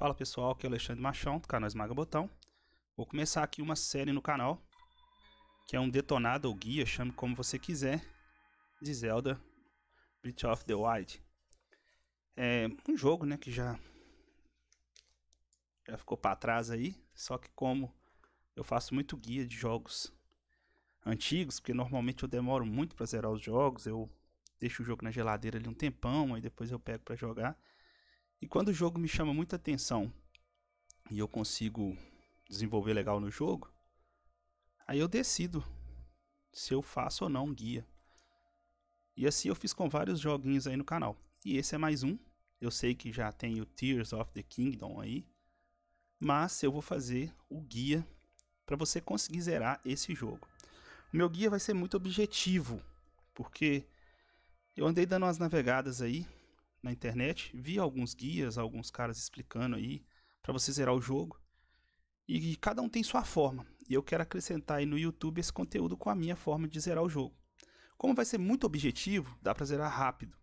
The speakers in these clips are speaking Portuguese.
Fala pessoal, aqui é o Alexandre Machão, do canal Esmaga Botão. Vou começar aqui uma série no canal, que é um detonado ou guia, chame como você quiser, de Zelda Breath of the Wild. É um jogo né, que já, já ficou para trás aí, só que como eu faço muito guia de jogos antigos, porque normalmente eu demoro muito para zerar os jogos, eu deixo o jogo na geladeira ali um tempão, aí depois eu pego para jogar e quando o jogo me chama muita atenção e eu consigo desenvolver legal no jogo, aí eu decido se eu faço ou não um guia. E assim eu fiz com vários joguinhos aí no canal. E esse é mais um. Eu sei que já tem o Tears of the Kingdom aí, mas eu vou fazer o guia para você conseguir zerar esse jogo. O meu guia vai ser muito objetivo, porque eu andei dando umas navegadas aí na internet, vi alguns guias, alguns caras explicando aí para você zerar o jogo. E cada um tem sua forma. E eu quero acrescentar aí no YouTube esse conteúdo com a minha forma de zerar o jogo. Como vai ser muito objetivo, dá para zerar rápido.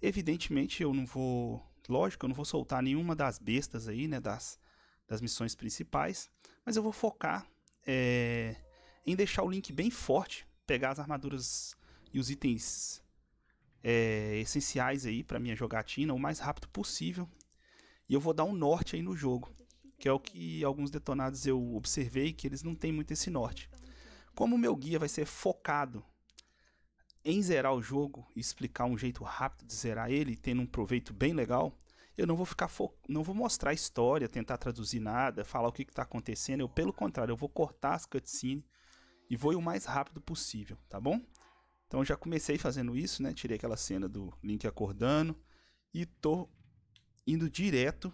Evidentemente eu não vou, lógico, eu não vou soltar nenhuma das bestas aí, né, das, das missões principais, mas eu vou focar é, em deixar o link bem forte, pegar as armaduras e os itens é, essenciais aí para minha jogatina o mais rápido possível. E eu vou dar um norte aí no jogo, que é o que alguns detonados eu observei que eles não têm muito esse norte. Como o meu guia vai ser focado em zerar o jogo e explicar um jeito rápido de zerar ele, tendo um proveito bem legal, eu não vou ficar não vou mostrar a história, tentar traduzir nada, falar o que está acontecendo. Eu, pelo contrário, eu vou cortar as cutscenes e vou ir o mais rápido possível, tá bom? Então já comecei fazendo isso, né? Tirei aquela cena do Link acordando e tô indo direto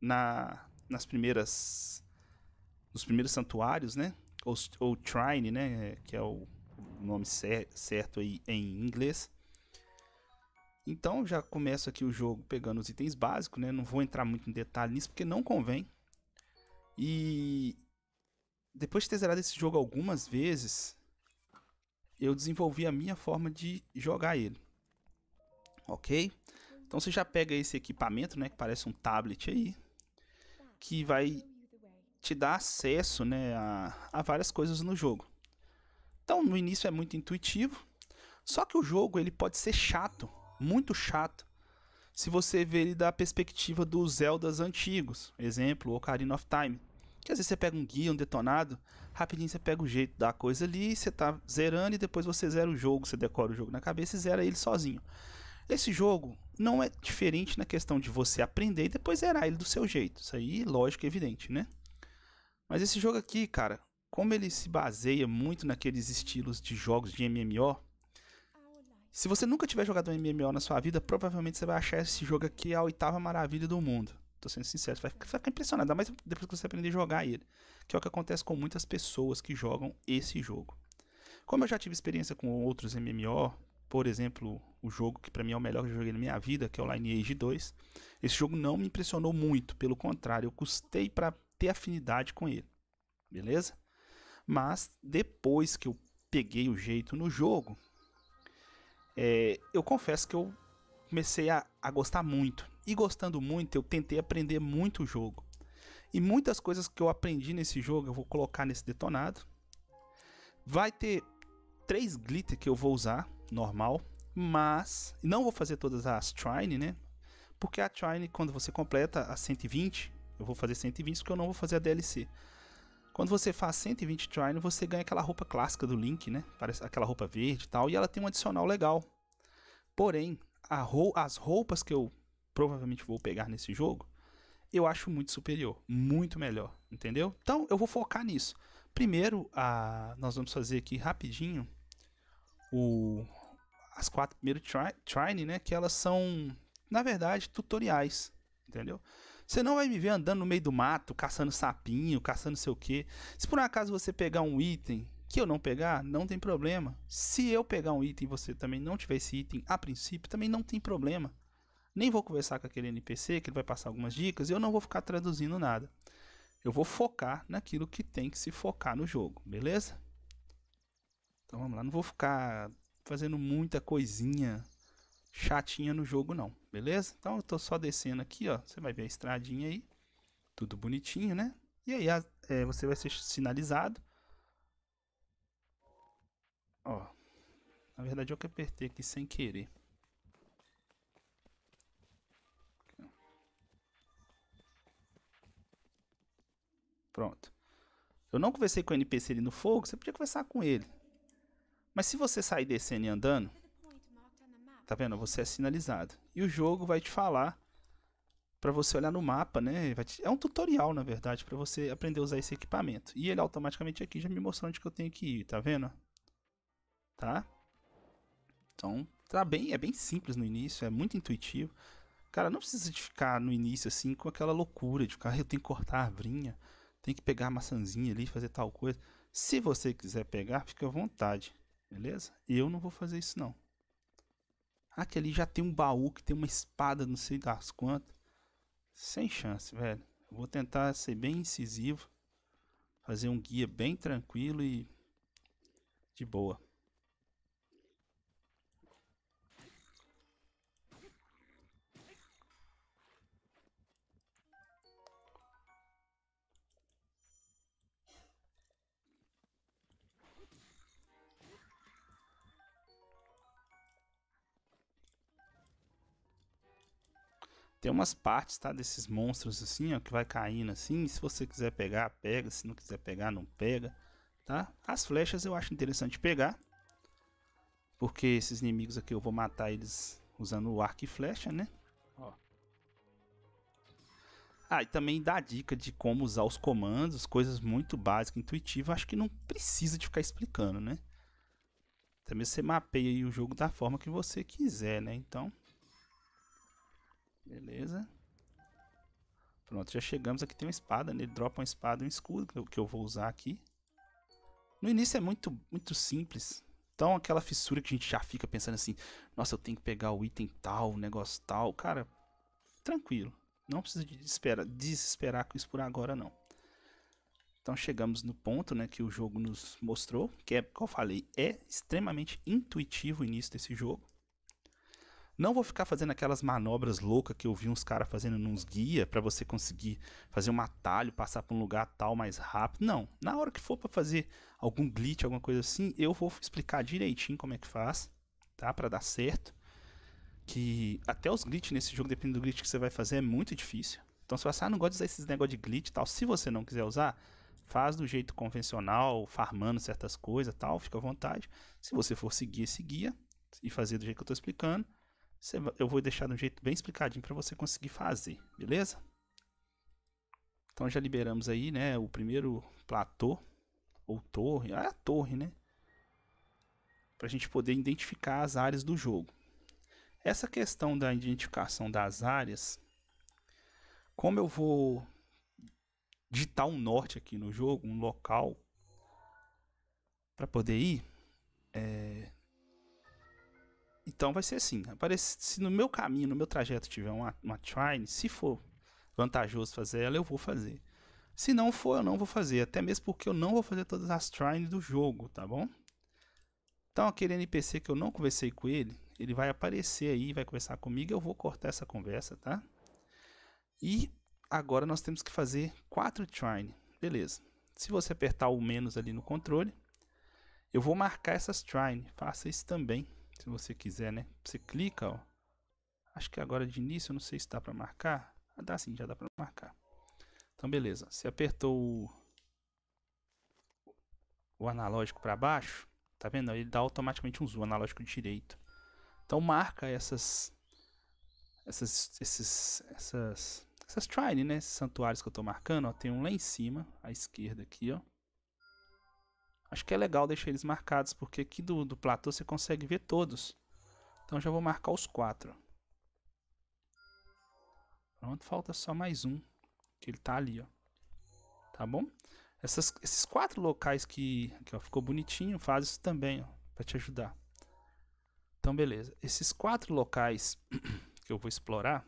na nas primeiras nos primeiros santuários, né? Ou, ou shrine, né? Que é o nome cer certo aí em inglês. Então já começo aqui o jogo pegando os itens básicos, né? Não vou entrar muito em detalhe nisso porque não convém. E depois de ter zerado esse jogo algumas vezes, eu desenvolvi a minha forma de jogar ele. Ok? Então você já pega esse equipamento, né, que parece um tablet aí, que vai te dar acesso, né, a, a várias coisas no jogo. Então no início é muito intuitivo, só que o jogo ele pode ser chato, muito chato, se você ver ele da perspectiva dos Zeldas antigos, exemplo, Ocarina of Time. Que às vezes você pega um guia, um detonado, rapidinho você pega o jeito da coisa ali, você tá zerando e depois você zera o jogo, você decora o jogo na cabeça e zera ele sozinho. Esse jogo não é diferente na questão de você aprender e depois zerar ele do seu jeito. Isso aí, lógico, é evidente, né? Mas esse jogo aqui, cara, como ele se baseia muito naqueles estilos de jogos de MMO, se você nunca tiver jogado um MMO na sua vida, provavelmente você vai achar esse jogo aqui a oitava maravilha do mundo. Tô sendo sincero, você vai ficar impressionado, mas depois que você aprender a jogar ele. Que é o que acontece com muitas pessoas que jogam esse jogo. Como eu já tive experiência com outros MMO, por exemplo, o jogo que para mim é o melhor que eu joguei na minha vida, que é o Lineage 2, esse jogo não me impressionou muito, pelo contrário, eu custei para ter afinidade com ele. Beleza? Mas depois que eu peguei o jeito no jogo, é, eu confesso que eu comecei a, a gostar muito e gostando muito, eu tentei aprender muito o jogo. E muitas coisas que eu aprendi nesse jogo eu vou colocar nesse detonado. Vai ter três glitter que eu vou usar, normal, mas não vou fazer todas as trine, né? Porque a trine quando você completa a 120, eu vou fazer 120 porque eu não vou fazer a DLC. Quando você faz 120 trine, você ganha aquela roupa clássica do Link, né? Parece aquela roupa verde e tal, e ela tem um adicional legal. Porém, as roupas que eu provavelmente vou pegar nesse jogo, eu acho muito superior, muito melhor, entendeu? Então eu vou focar nisso. Primeiro, a, nós vamos fazer aqui rapidinho o, as quatro primeiras trine, né? Que elas são, na verdade, tutoriais, entendeu? Você não vai me ver andando no meio do mato, caçando sapinho, caçando sei o que. Se por um acaso você pegar um item que eu não pegar, não tem problema. Se eu pegar um item e você também não tiver esse item a princípio, também não tem problema nem vou conversar com aquele NPC que ele vai passar algumas dicas e eu não vou ficar traduzindo nada. Eu vou focar naquilo que tem que se focar no jogo, beleza? Então vamos lá, não vou ficar fazendo muita coisinha chatinha no jogo não, beleza? Então eu tô só descendo aqui, ó, você vai ver a estradinha aí, tudo bonitinho, né? E aí a, é, você vai ser sinalizado, ó, na verdade é eu que apertei aqui sem querer. Pronto. Eu não conversei com o NPC ali no fogo, você podia conversar com ele. Mas se você sair descendo e andando, tá vendo? Você é sinalizado. E o jogo vai te falar para você olhar no mapa, né? Te... É um tutorial, na verdade, para você aprender a usar esse equipamento. E ele automaticamente aqui já me mostrou onde que eu tenho que ir, tá vendo? Tá? Então, tá bem, é bem simples no início, é muito intuitivo. Cara, não precisa de ficar no início assim com aquela loucura de ficar, ah, eu tenho que cortar a arvrinha tem que pegar a maçãzinha ali, fazer tal coisa. Se você quiser pegar, fica à vontade, beleza? Eu não vou fazer isso não. Aqui ali já tem um baú que tem uma espada, não sei das quantas. Sem chance, velho. Eu vou tentar ser bem incisivo, fazer um guia bem tranquilo e de boa. Tem umas partes, tá? Desses monstros assim, ó, que vai caindo assim. Se você quiser pegar, pega. Se não quiser pegar, não pega, tá? As flechas eu acho interessante pegar. Porque esses inimigos aqui eu vou matar eles usando o arco e flecha, né? Ó. Ah, e também dá dica de como usar os comandos, coisas muito básicas, intuitivas. Acho que não precisa de ficar explicando, né? Também você mapeia o jogo da forma que você quiser, né? Então, Beleza. Pronto, já chegamos. Aqui tem uma espada. Né? Ele dropa uma espada e um escudo que eu vou usar aqui. No início é muito, muito simples. Então aquela fissura que a gente já fica pensando assim, nossa, eu tenho que pegar o item tal, o negócio tal, cara, tranquilo. Não precisa de desesperar, desesperar com isso por agora não. Então chegamos no ponto né, que o jogo nos mostrou, que é, como eu falei, é extremamente intuitivo o início desse jogo. Não vou ficar fazendo aquelas manobras loucas que eu vi uns caras fazendo nos guia para você conseguir fazer um atalho, passar para um lugar tal mais rápido. Não. Na hora que for para fazer algum glitch, alguma coisa assim, eu vou explicar direitinho como é que faz, tá? Para dar certo. Que até os glitch nesse jogo, dependendo do glitch que você vai fazer, é muito difícil. Então, se você assim, ah, não gosta de usar esses negócios de glitch e tal, se você não quiser usar, faz do jeito convencional, farmando certas coisas tal, fica à vontade. Se você for seguir esse guia e fazer do jeito que eu estou explicando, eu vou deixar de um jeito bem explicadinho para você conseguir fazer, beleza? Então já liberamos aí, né, o primeiro platô ou torre, ah, é a torre, né? Para a gente poder identificar as áreas do jogo. Essa questão da identificação das áreas, como eu vou digitar um norte aqui no jogo, um local para poder ir, é, então vai ser assim. Aparece, se no meu caminho, no meu trajeto tiver uma, uma trine, se for vantajoso fazer ela, eu vou fazer. Se não for, eu não vou fazer. Até mesmo porque eu não vou fazer todas as trines do jogo, tá bom? Então aquele NPC que eu não conversei com ele, ele vai aparecer aí, vai conversar comigo, eu vou cortar essa conversa, tá? E agora nós temos que fazer quatro trine, beleza. Se você apertar o menos ali no controle, eu vou marcar essas trine, faça isso também se você quiser, né? Você clica, ó. Acho que agora de início, eu não sei se dá para marcar. Ah, dá sim, já dá para marcar. Então beleza, você apertou o, o analógico para baixo, tá vendo? Ele dá automaticamente um zoom analógico direito. Então marca essas essas esses essas essas trine, né? Esses santuários que eu tô marcando, ó, tem um lá em cima, à esquerda aqui, ó. Acho que é legal deixar eles marcados, porque aqui do, do platô você consegue ver todos. Então já vou marcar os quatro. Pronto, falta só mais um, que ele tá ali, ó. Tá bom? Essas, esses quatro locais que, que ó, ficou bonitinho, faz isso também, ó, pra te ajudar. Então, beleza. Esses quatro locais que eu vou explorar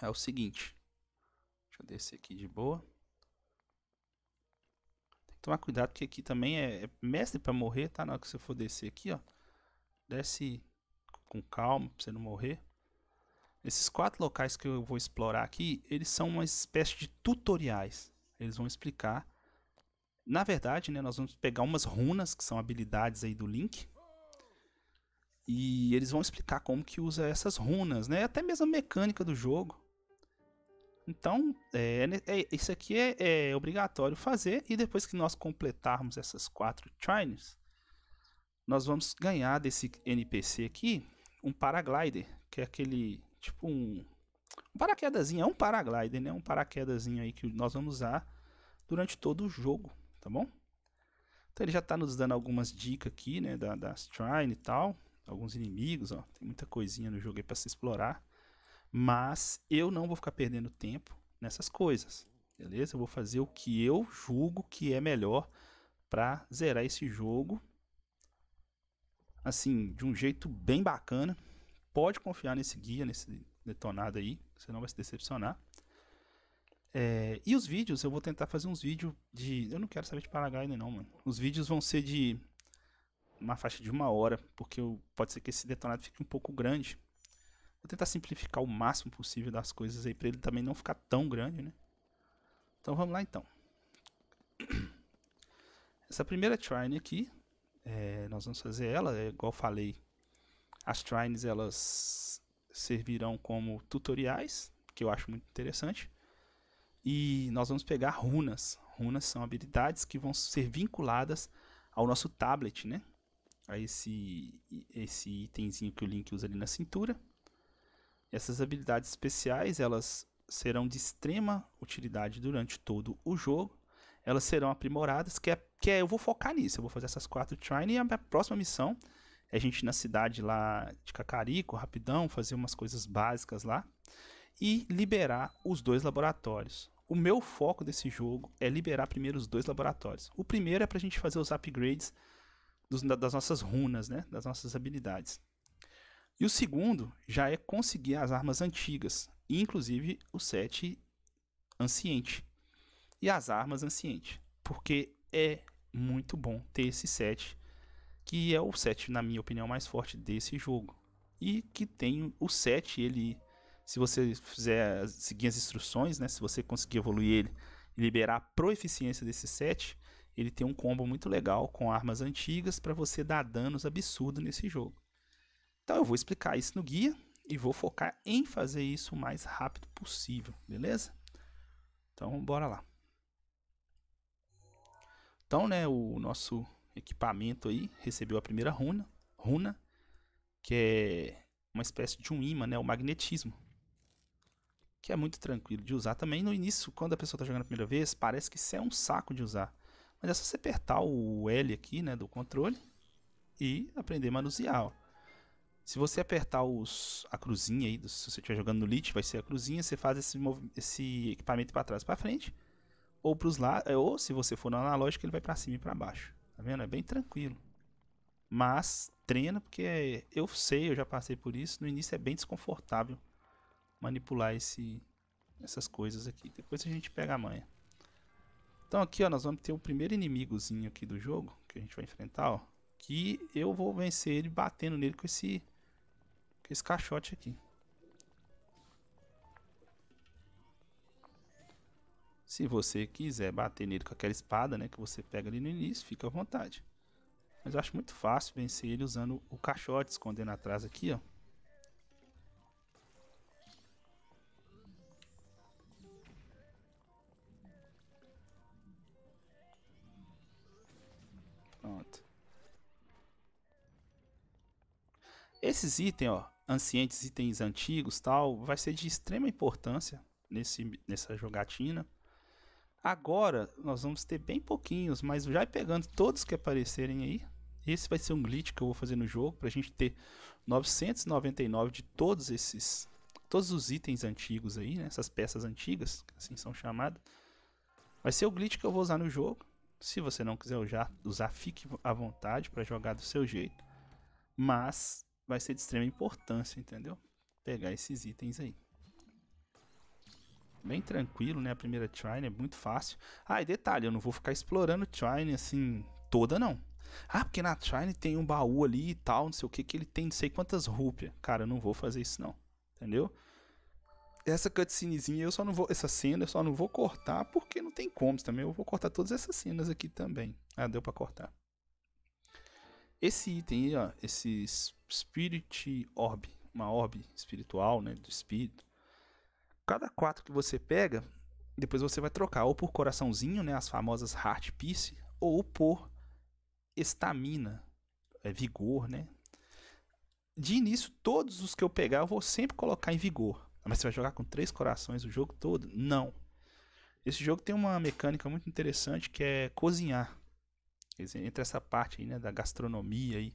é o seguinte. Deixa eu descer aqui de boa. Tomar cuidado que aqui também é, é mestre para morrer, tá? Na hora que você for descer aqui, ó. Desce com calma para você não morrer. Esses quatro locais que eu vou explorar aqui, eles são uma espécie de tutoriais. Eles vão explicar. Na verdade, né, nós vamos pegar umas runas, que são habilidades aí do Link. E eles vão explicar como que usa essas runas, né? Até mesmo a mecânica do jogo. Então, é, né, é, isso aqui é, é, obrigatório fazer e depois que nós completarmos essas quatro trines, nós vamos ganhar desse NPC aqui um paraglider, que é aquele tipo um, um paraquedazinho, é um paraglider, né? Um paraquedazinho aí que nós vamos usar durante todo o jogo, tá bom? Então ele já está nos dando algumas dicas aqui, né, da, das trines e tal, alguns inimigos, ó, tem muita coisinha no jogo aí para se explorar. Mas eu não vou ficar perdendo tempo nessas coisas, beleza? Eu vou fazer o que eu julgo que é melhor para zerar esse jogo assim, de um jeito bem bacana. Pode confiar nesse guia, nesse detonado aí, você não vai se decepcionar. É, e os vídeos, eu vou tentar fazer uns vídeos de. Eu não quero saber de paraglider, não, mano. Os vídeos vão ser de uma faixa de uma hora, porque eu, pode ser que esse detonado fique um pouco grande. Vou tentar simplificar o máximo possível das coisas aí para ele também não ficar tão grande, né? Então vamos lá então. Essa primeira trine aqui, é, nós vamos fazer ela, é, igual falei, as trines elas servirão como tutoriais, que eu acho muito interessante. E nós vamos pegar runas. Runas são habilidades que vão ser vinculadas ao nosso tablet, né? A esse, esse itemzinho que o Link usa ali na cintura. Essas habilidades especiais, elas serão de extrema utilidade durante todo o jogo. Elas serão aprimoradas, que é, que é eu vou focar nisso, eu vou fazer essas quatro trine e a minha próxima missão é a gente ir na cidade lá de Cacarico, rapidão, fazer umas coisas básicas lá e liberar os dois laboratórios. O meu foco desse jogo é liberar primeiro os dois laboratórios. O primeiro é para a gente fazer os upgrades dos, das nossas runas, né? Das nossas habilidades. E o segundo já é conseguir as armas antigas, inclusive o set anciente e as armas anciente, porque é muito bom ter esse set, que é o set, na minha opinião, mais forte desse jogo. E que tem o set, ele, se você fizer seguir as instruções, né, se você conseguir evoluir ele e liberar a proeficiência desse set, ele tem um combo muito legal com armas antigas para você dar danos absurdos nesse jogo. Então eu vou explicar isso no guia e vou focar em fazer isso o mais rápido possível, beleza? Então bora lá. Então, né, o nosso equipamento aí recebeu a primeira runa, runa que é uma espécie de um imã, né, o magnetismo. Que é muito tranquilo de usar também. No início, quando a pessoa está jogando a primeira vez, parece que isso é um saco de usar. Mas é só você apertar o L aqui, né, do controle e aprender a manusear, ó. Se você apertar os, a cruzinha aí, se você estiver jogando no lit vai ser a cruzinha, você faz esse, esse equipamento para trás, para frente, ou para os lados, é, ou se você for no analógico, ele vai para cima e para baixo. Tá vendo? É bem tranquilo. Mas treina porque eu sei, eu já passei por isso, no início é bem desconfortável manipular esse essas coisas aqui. Depois a gente pega a manha. Então aqui, ó, nós vamos ter o primeiro inimigozinho aqui do jogo que a gente vai enfrentar, ó, que eu vou vencer ele batendo nele com esse esse caixote aqui. Se você quiser bater nele com aquela espada, né, que você pega ali no início, fica à vontade. Mas eu acho muito fácil vencer ele usando o caixote, escondendo atrás aqui, ó. Pronto. Esses itens, ó, ancientes, itens antigos tal, vai ser de extrema importância nesse, nessa jogatina. Agora, nós vamos ter bem pouquinhos, mas já pegando todos que aparecerem aí. Esse vai ser um glitch que eu vou fazer no jogo, para a gente ter 999 de todos esses... Todos os itens antigos aí, né? Essas peças antigas, assim são chamadas. Vai ser o glitch que eu vou usar no jogo. Se você não quiser usar, usar fique à vontade para jogar do seu jeito. Mas vai ser de extrema importância, entendeu? Pegar esses itens aí. Bem tranquilo, né? A primeira Trine é muito fácil. Ah, e detalhe, eu não vou ficar explorando Trine assim toda, não. Ah, porque na Trine tem um baú ali e tal, não sei o que, que ele tem não sei quantas rúpias. Cara, eu não vou fazer isso não, entendeu? Essa cutscenezinha eu só não vou, essa cena eu só não vou cortar porque não tem como também. Eu vou cortar todas essas cenas aqui também. Ah, deu pra cortar. Esse item aí, ó, esses Spirit Orb, uma orbe espiritual, né, do espírito. Cada quatro que você pega, depois você vai trocar ou por coraçãozinho, né, as famosas Heart Piece, ou por estamina, é, vigor, né? De início, todos os que eu pegar, eu vou sempre colocar em vigor. Mas você vai jogar com três corações o jogo todo? Não. Esse jogo tem uma mecânica muito interessante que é cozinhar. Entre essa parte aí, né, da gastronomia aí.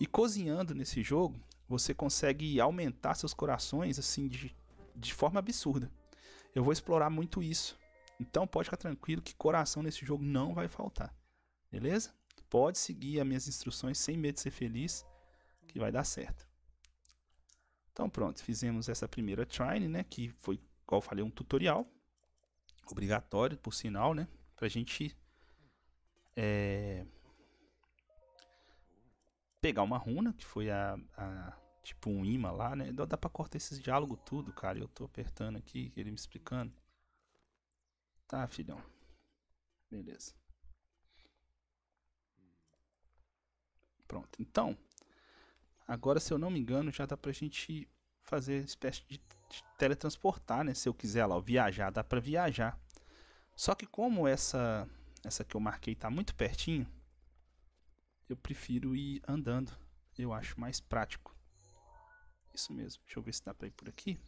E cozinhando nesse jogo, você consegue aumentar seus corações assim de, de forma absurda. Eu vou explorar muito isso. Então pode ficar tranquilo que coração nesse jogo não vai faltar. Beleza? Pode seguir as minhas instruções sem medo de ser feliz, que vai dar certo. Então pronto, fizemos essa primeira trine, né, que foi, como eu falei, um tutorial obrigatório, por sinal, né, pra gente é, pegar uma runa, que foi a, a tipo um imã lá, né? Dá, dá pra cortar esses diálogos tudo, cara. Eu tô apertando aqui, ele me explicando. Tá, filhão. Beleza. Pronto. Então, agora se eu não me engano, já dá pra gente fazer espécie de, de teletransportar, né? Se eu quiser lá, ó, viajar, dá pra viajar. Só que como essa essa que eu marquei tá muito pertinho, eu prefiro ir andando. Eu acho mais prático. Isso mesmo. Deixa eu ver se dá para ir por aqui.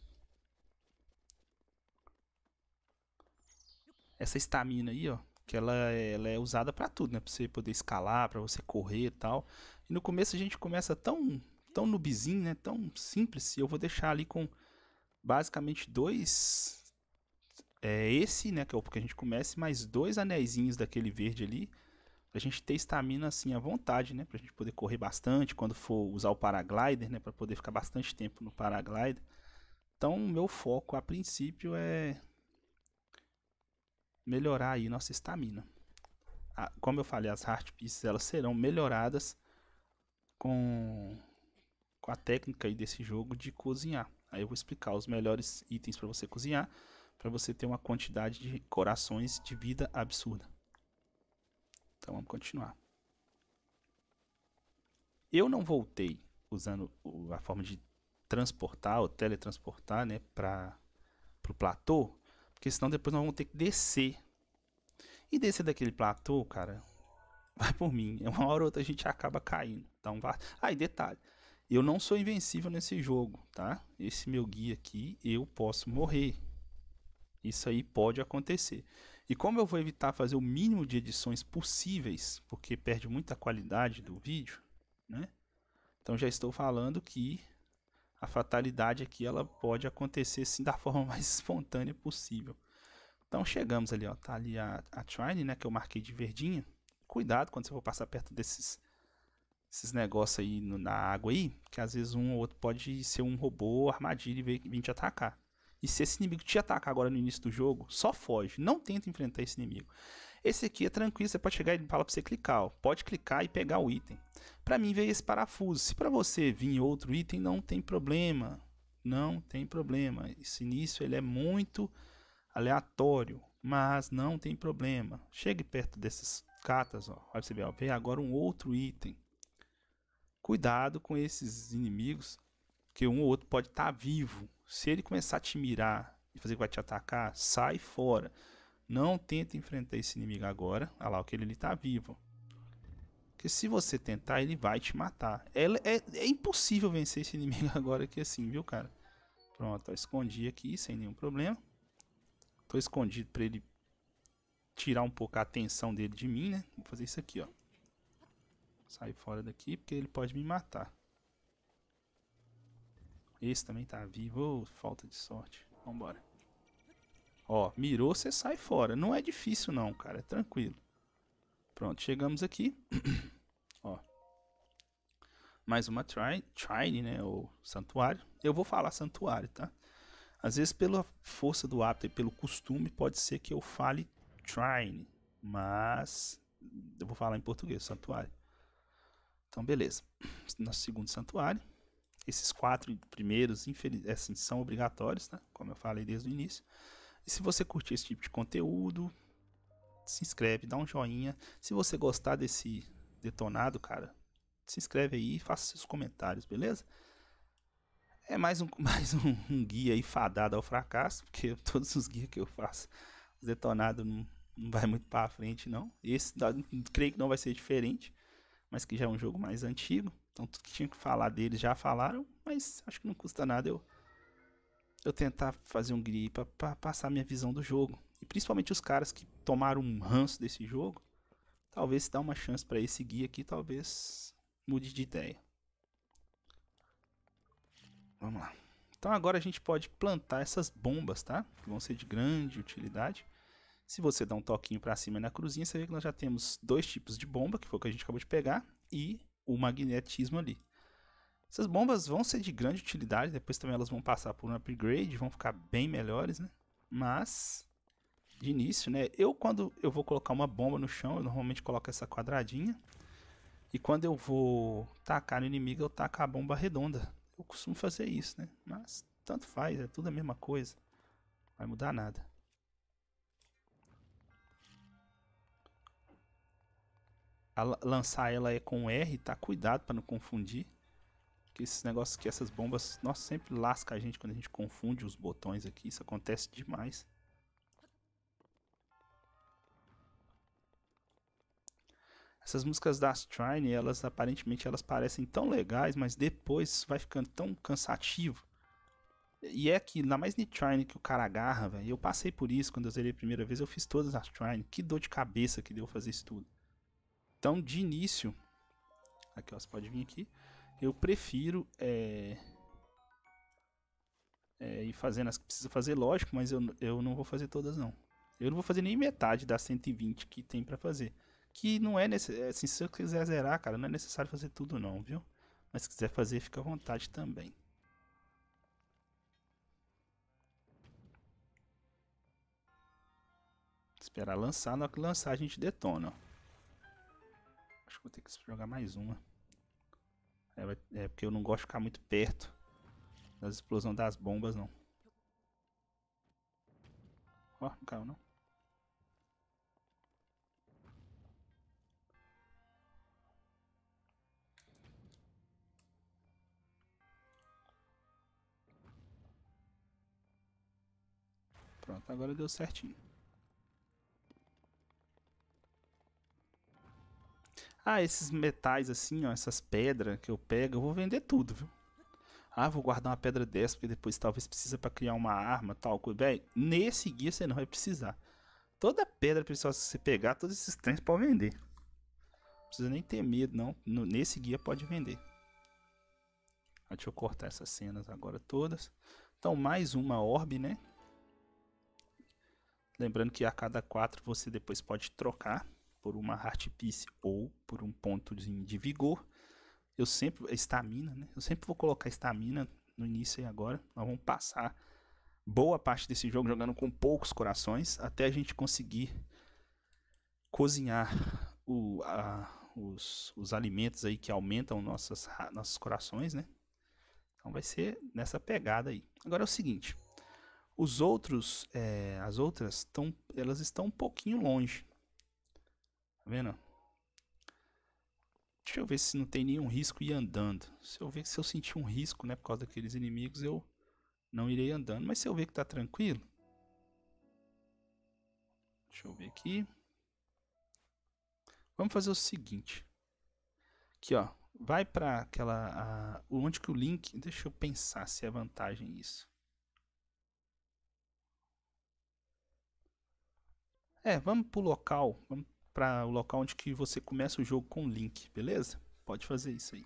Essa estamina aí, ó, que ela, é, ela é usada para tudo, né? Para você poder escalar, para você correr e tal. E no começo a gente começa tão tão noobzinho, né? Tão simples. eu vou deixar ali com basicamente dois é esse, né, que é o que a gente começa, mais dois anéisinhos daquele verde ali a gente ter estamina assim à vontade, né? Pra gente poder correr bastante quando for usar o paraglider, né? Pra poder ficar bastante tempo no paraglider. Então, meu foco a princípio é melhorar aí nossa estamina. Como eu falei, as heart pieces elas serão melhoradas com, com a técnica aí desse jogo de cozinhar. Aí eu vou explicar os melhores itens para você cozinhar, para você ter uma quantidade de corações de vida absurda. Então vamos continuar. Eu não voltei usando a forma de transportar ou teletransportar né, para o platô, porque senão depois nós vamos ter que descer. E descer daquele platô, cara, vai por mim. É Uma hora ou outra a gente acaba caindo. Então vai. va... Ah, e detalhe. Eu não sou invencível nesse jogo, tá? Esse meu guia aqui, eu posso morrer. Isso aí pode acontecer. E como eu vou evitar fazer o mínimo de edições possíveis, porque perde muita qualidade do vídeo, né? Então já estou falando que a fatalidade aqui ela pode acontecer sim da forma mais espontânea possível. Então chegamos ali, ó, tá ali a, a trine, né, que eu marquei de verdinha. Cuidado quando você for passar perto desses esses negócios aí no, na água aí, que às vezes um ou outro pode ser um robô, armadilha e vir te atacar. E se esse inimigo te atacar agora no início do jogo, só foge. Não tenta enfrentar esse inimigo. Esse aqui é tranquilo, você pode chegar e falar para você clicar, ó. pode clicar e pegar o item. Para mim veio esse parafuso. Se para você vir outro item, não tem problema. Não tem problema. Esse início ele é muito aleatório, mas não tem problema. Chegue perto dessas catas, ó. Vai você ver, ó, veio agora um outro item. Cuidado com esses inimigos, que um ou outro pode estar tá vivo se ele começar a te mirar e fazer que vai te atacar, sai fora. Não tenta enfrentar esse inimigo agora. Olha lá, o que ele está vivo. Porque se você tentar, ele vai te matar. É, é, é, impossível vencer esse inimigo agora aqui é assim, viu, cara? Pronto, eu escondi aqui sem nenhum problema. Tô escondido para ele tirar um pouco a atenção dele de mim, né? Vou fazer isso aqui, ó. Sai fora daqui porque ele pode me matar. Esse também tá vivo. Oh, falta de sorte. Vambora. Ó, mirou, você sai fora. Não é difícil não, cara. É tranquilo. Pronto, chegamos aqui. Ó. Mais uma trine, né? Ou santuário. Eu vou falar santuário, tá? Às vezes pela força do hábito e pelo costume pode ser que eu fale trine. Mas eu vou falar em português, santuário. Então beleza. Nosso segundo santuário. Esses quatro primeiros, infeliz, é, assim, são obrigatórios, né? Como eu falei desde o início. E se você curtir esse tipo de conteúdo, se inscreve, dá um joinha. Se você gostar desse detonado, cara, se inscreve aí e faça seus comentários, beleza? É mais um, mais um, um guia aí fadado ao fracasso, porque todos os guias que eu faço, o detonado não, não vai muito para frente, não. Esse creio que não vai ser diferente, mas que já é um jogo mais antigo. Então tudo que tinha que falar deles já falaram, mas acho que não custa nada eu eu tentar fazer um grip para passar minha visão do jogo. E principalmente os caras que tomaram um ranço desse jogo, talvez se dá uma chance para esse guia aqui, talvez mude de ideia. Vamos lá. Então agora a gente pode plantar essas bombas, tá? Que vão ser de grande utilidade. Se você dá um toquinho para cima na cruzinha, você vê que nós já temos dois tipos de bomba, que foi o que a gente acabou de pegar, e o magnetismo ali. Essas bombas vão ser de grande utilidade, depois também elas vão passar por um upgrade, vão ficar bem melhores, né? Mas de início, né? Eu quando eu vou colocar uma bomba no chão, eu normalmente coloco essa quadradinha. E quando eu vou tacar no inimigo, eu taco a bomba redonda. Eu costumo fazer isso, né? Mas tanto faz, é tudo a mesma coisa. Não vai mudar nada. lançar ela é com R, tá? Cuidado para não confundir. Que esses negócios aqui, essas bombas, nossa, sempre lasca a gente quando a gente confunde os botões aqui. Isso acontece demais. Essas músicas da Astrine, elas aparentemente elas parecem tão legais, mas depois vai ficando tão cansativo. E é que, na mais Nitrine que o cara agarra, velho. Eu passei por isso quando eu zerei a primeira vez, eu fiz todas as Trine. Que dor de cabeça que deu fazer isso tudo. Então, de início, aqui ó, você pode vir aqui, eu prefiro é, é, ir fazendo as que precisa fazer, lógico, mas eu, eu não vou fazer todas não. Eu não vou fazer nem metade das 120 que tem para fazer. Que não é necessário, é, assim, se eu quiser zerar, cara, não é necessário fazer tudo não, viu? Mas se quiser fazer, fica à vontade também. Esperar lançar, na hora que lançar a gente detona, ó. Acho que vou ter que jogar mais uma. É, é porque eu não gosto de ficar muito perto das explosões das bombas, não. Ó, não caiu, não. Pronto, agora deu certinho. Ah, esses metais assim, ó, essas pedras que eu pego, eu vou vender tudo, viu? Ah, vou guardar uma pedra dessa, porque depois talvez precisa para criar uma arma, tal coisa. Véi, nesse guia você não vai precisar. Toda pedra, pessoal, se você pegar, todos esses trens podem vender. Não precisa nem ter medo, não. Nesse guia pode vender. Ah, deixa eu cortar essas cenas agora todas. Então, mais uma orbe, né? Lembrando que a cada quatro você depois pode trocar por uma Heart Piece ou por um pontozinho de vigor. Eu sempre, estamina, né? Eu sempre vou colocar estamina no início e agora. Nós vamos passar boa parte desse jogo jogando com poucos corações até a gente conseguir cozinhar o, a, os, os alimentos aí que aumentam nossas, nossos corações, né? Então vai ser nessa pegada aí. Agora é o seguinte, os outros, é, as outras elas estão um pouquinho longe. Tá vendo? Deixa eu ver se não tem nenhum risco ir andando. Se eu ver se eu sentir um risco, né, por causa daqueles inimigos, eu não irei andando. Mas se eu ver que tá tranquilo, deixa eu ver aqui. Vamos fazer o seguinte. Aqui, ó, vai para aquela a, onde que o link, deixa eu pensar se é vantagem isso. É, vamos pro local, vamos para o local onde que você começa o jogo com o link, beleza? Pode fazer isso aí.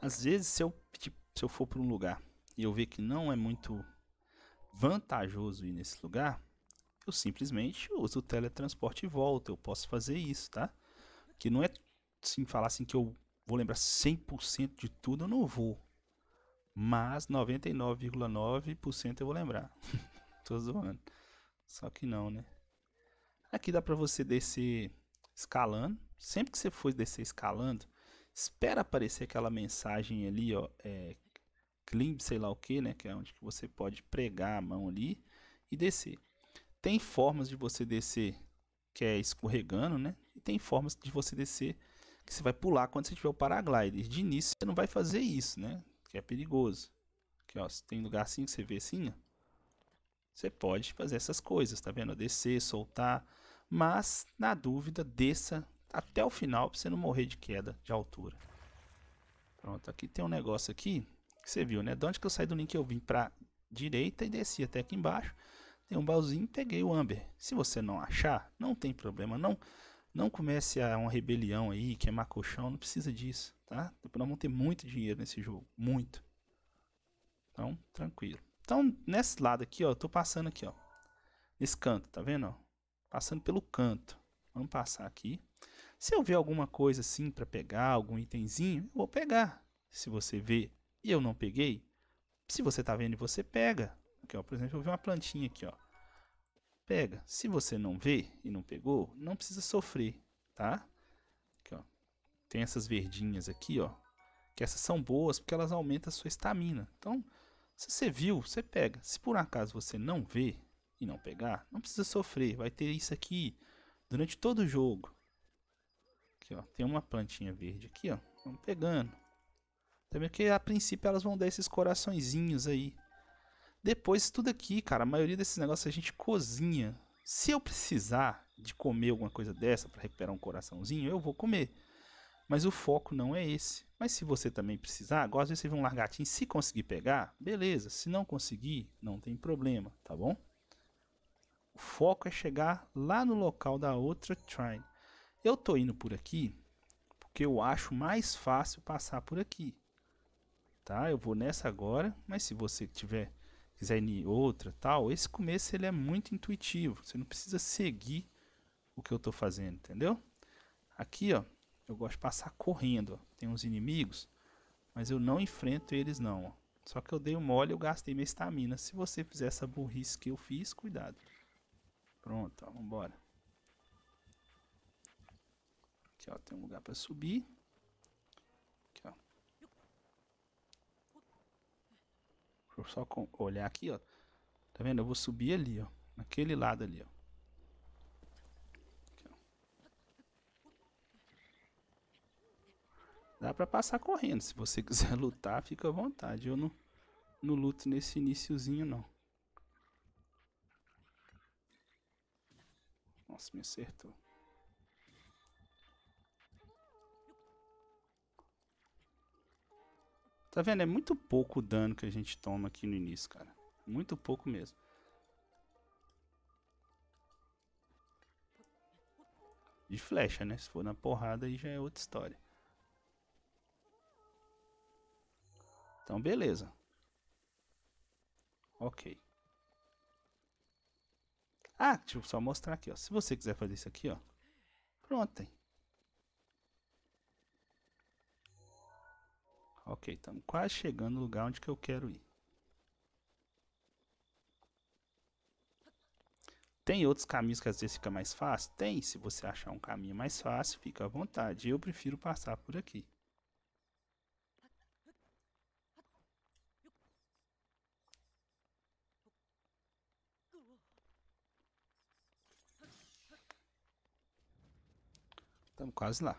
Às vezes, se eu, se eu for para um lugar e eu ver que não é muito vantajoso ir nesse lugar, eu simplesmente uso o teletransporte e volto. Eu posso fazer isso, tá? Que não é assim, falar assim que eu vou lembrar 100% de tudo, eu não vou. Mas 99,9% eu vou lembrar. Tô zoando. Só que não, né? Aqui dá pra você descer escalando. Sempre que você for descer escalando, espera aparecer aquela mensagem ali, ó, é, climb, sei lá o que, né? Que é onde que você pode pregar a mão ali e descer. Tem formas de você descer que é escorregando, né? E tem formas de você descer que você vai pular quando você tiver o paraglider. De início você não vai fazer isso, né? Que é perigoso. Que ó, tem lugar assim que você vê assim, ó. Você pode fazer essas coisas, tá vendo? Descer, soltar, mas na dúvida desça até o final para você não morrer de queda de altura. Pronto, aqui tem um negócio aqui que você viu, né? De onde que eu saí do link, eu vim para direita e desci até aqui embaixo. Tem um baúzinho, peguei o Amber. Se você não achar, não tem problema, não não comece a uma rebelião aí, queimar colchão, não precisa disso, tá? Depois nós vamos ter muito dinheiro nesse jogo, muito. Então, tranquilo. Então, nesse lado aqui, ó, eu tô passando aqui, ó. Nesse canto, tá vendo, ó? Passando pelo canto. Vamos passar aqui. Se eu ver alguma coisa assim para pegar, algum itemzinho, eu vou pegar. Se você ver e eu não peguei, se você está vendo e você pega, aqui ó, por exemplo, eu vi uma plantinha aqui, ó. Pega. Se você não vê e não pegou, não precisa sofrer, tá? Aqui, ó. Tem essas verdinhas aqui, ó, que essas são boas porque elas aumentam a sua estamina. Então, se você viu, você pega. Se por acaso você não vê e não pegar, não precisa sofrer, vai ter isso aqui durante todo o jogo. Aqui, ó, tem uma plantinha verde aqui, ó. Vamos pegando. Também que a princípio elas vão dar esses coraçõezinhos aí. Depois, tudo aqui, cara, a maioria desses negócios a gente cozinha. Se eu precisar de comer alguma coisa dessa para recuperar um coraçãozinho, eu vou comer. Mas o foco não é esse. Mas se você também precisar, agora às vezes você vê um largatinho, se conseguir pegar, beleza. Se não conseguir, não tem problema, tá bom? O foco é chegar lá no local da outra trine. Eu tô indo por aqui porque eu acho mais fácil passar por aqui tá? Eu vou nessa agora, mas se você tiver quiser ir em outra, tal, esse começo ele é muito intuitivo. Você não precisa seguir o que eu estou fazendo, entendeu? Aqui, ó, eu gosto de passar correndo. Ó. Tem uns inimigos, mas eu não enfrento eles não. Ó. Só que eu dei um mole, eu gastei minha estamina. Se você fizer essa burrice que eu fiz, cuidado. Pronto, ó, vambora. Aqui, ó, tem um lugar para subir. só olhar aqui, ó. Tá vendo? Eu vou subir ali, ó. Naquele lado ali, ó. Dá pra passar correndo. Se você quiser lutar, fica à vontade. Eu não, não luto nesse iníciozinho, não. Nossa, me acertou. Tá vendo? É muito pouco dano que a gente toma aqui no início, cara. Muito pouco mesmo. De flecha, né? Se for na porrada aí já é outra história. Então, beleza. Ok. Ah, deixa eu só mostrar aqui, ó. Se você quiser fazer isso aqui, ó. Pronto, hein? Ok, estamos quase chegando no lugar onde que eu quero ir. Tem outros caminhos que às vezes fica mais fácil? Tem, se você achar um caminho mais fácil, fica à vontade. Eu prefiro passar por aqui. Estamos quase lá.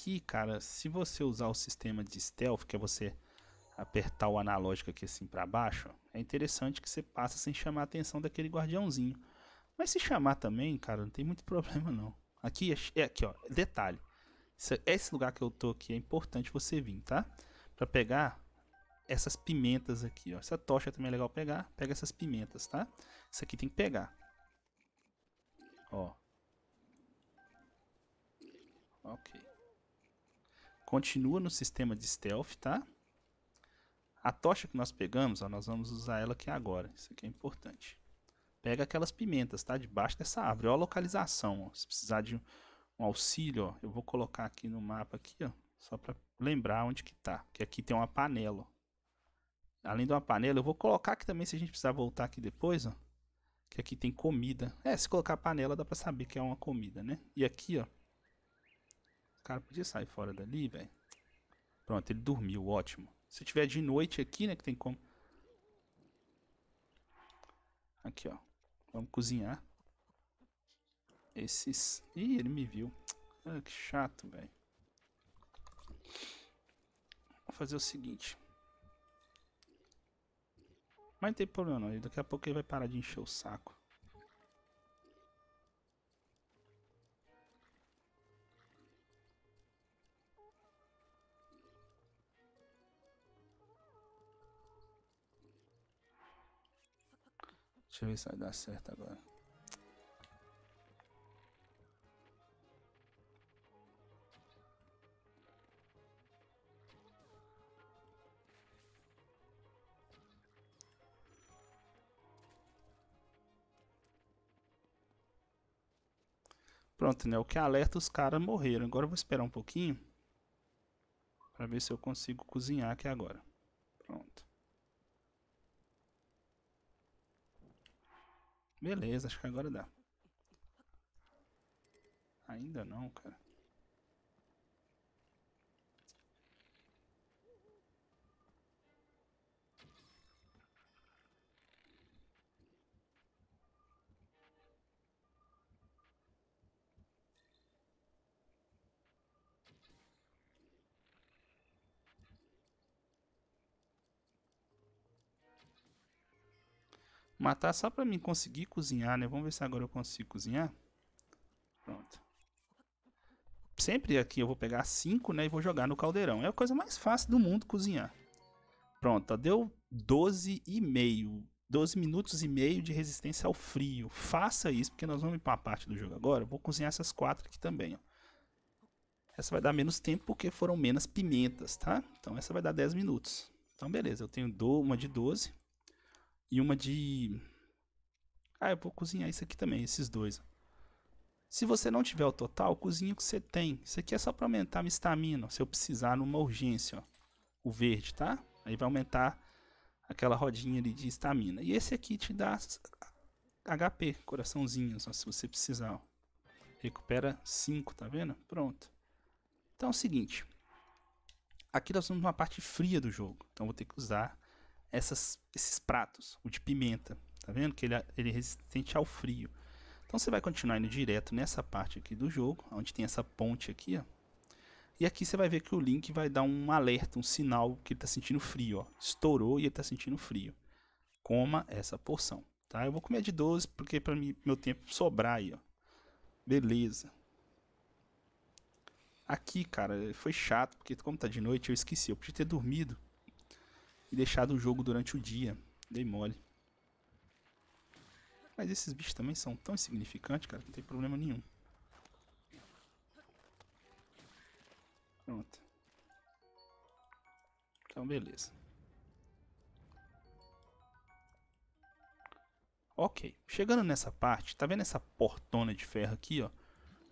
aqui, cara, se você usar o sistema de stealth, que é você apertar o analógico aqui assim para baixo, é interessante que você passa sem chamar a atenção daquele guardiãozinho. Mas se chamar também, cara, não tem muito problema não. Aqui, é, é aqui, ó, detalhe. Esse lugar que eu tô aqui é importante você vir, tá? Para pegar essas pimentas aqui, ó. Essa tocha também é legal pegar. Pega essas pimentas, tá? Isso aqui tem que pegar. Ó. Ok continua no sistema de stealth, tá? A tocha que nós pegamos, ó, nós vamos usar ela aqui agora. Isso aqui é importante. Pega aquelas pimentas, tá? Debaixo dessa árvore. Ó a localização, ó. Se precisar de um auxílio, ó, eu vou colocar aqui no mapa aqui, ó. Só para lembrar onde que tá. Que aqui tem uma panela, ó. Além de uma panela, eu vou colocar aqui também se a gente precisar voltar aqui depois, ó. Que aqui tem comida. É, se colocar panela dá para saber que é uma comida, né? E aqui, ó, o cara podia sair fora dali, velho. Pronto, ele dormiu, ótimo. Se tiver de noite aqui, né, que tem como... Aqui, ó. Vamos cozinhar. Esses... Ih, ele me viu. Ah, que chato, velho. Vou fazer o seguinte. Mas não tem problema não. Daqui a pouco ele vai parar de encher o saco. Deixa eu ver se vai dar certo agora. Pronto, né? O que alerta os caras morreram. Agora eu vou esperar um pouquinho. Pra ver se eu consigo cozinhar aqui agora. Pronto. Beleza, acho que agora dá. Ainda não, cara. matar só pra mim conseguir cozinhar, né? Vamos ver se agora eu consigo cozinhar. Pronto. Sempre aqui eu vou pegar 5, né? E vou jogar no caldeirão. É a coisa mais fácil do mundo cozinhar. Pronto, ó, deu 12 e meio. 12 minutos e meio de resistência ao frio. Faça isso, porque nós vamos ir para a parte do jogo agora. Eu vou cozinhar essas quatro aqui também. Ó. Essa vai dar menos tempo porque foram menos pimentas, tá? Então essa vai dar 10 minutos. Então beleza, eu tenho do, uma de 12 e uma de. Ah, eu vou cozinhar isso aqui também, esses dois. Se você não tiver o total, cozinha o que você tem. Isso aqui é só para aumentar a minha estamina, se eu precisar numa urgência, ó. O verde, tá? Aí vai aumentar aquela rodinha ali de estamina. E esse aqui te dá HP, coraçãozinhos, se você precisar. Ó. Recupera 5, tá vendo? Pronto. Então é o seguinte. Aqui nós estamos numa parte fria do jogo. Então vou ter que usar essas, esses pratos. O de pimenta, tá vendo que ele, é, ele é resistente ao frio. Então você vai continuar indo direto nessa parte aqui do jogo, onde tem essa ponte aqui, ó. E aqui você vai ver que o Link vai dar um alerta, um sinal que ele está sentindo frio, ó. Estourou e ele está sentindo frio. Coma essa porção, tá? Eu vou comer de 12 porque para meu tempo sobrar aí, ó. Beleza. Aqui, cara, foi chato porque como tá de noite eu esqueci, eu podia ter dormido e deixado o jogo durante o dia. Dei mole. Mas esses bichos também são tão insignificantes, cara, que não tem problema nenhum. Pronto. Então, beleza. Ok, chegando nessa parte, tá vendo essa portona de ferro aqui, ó?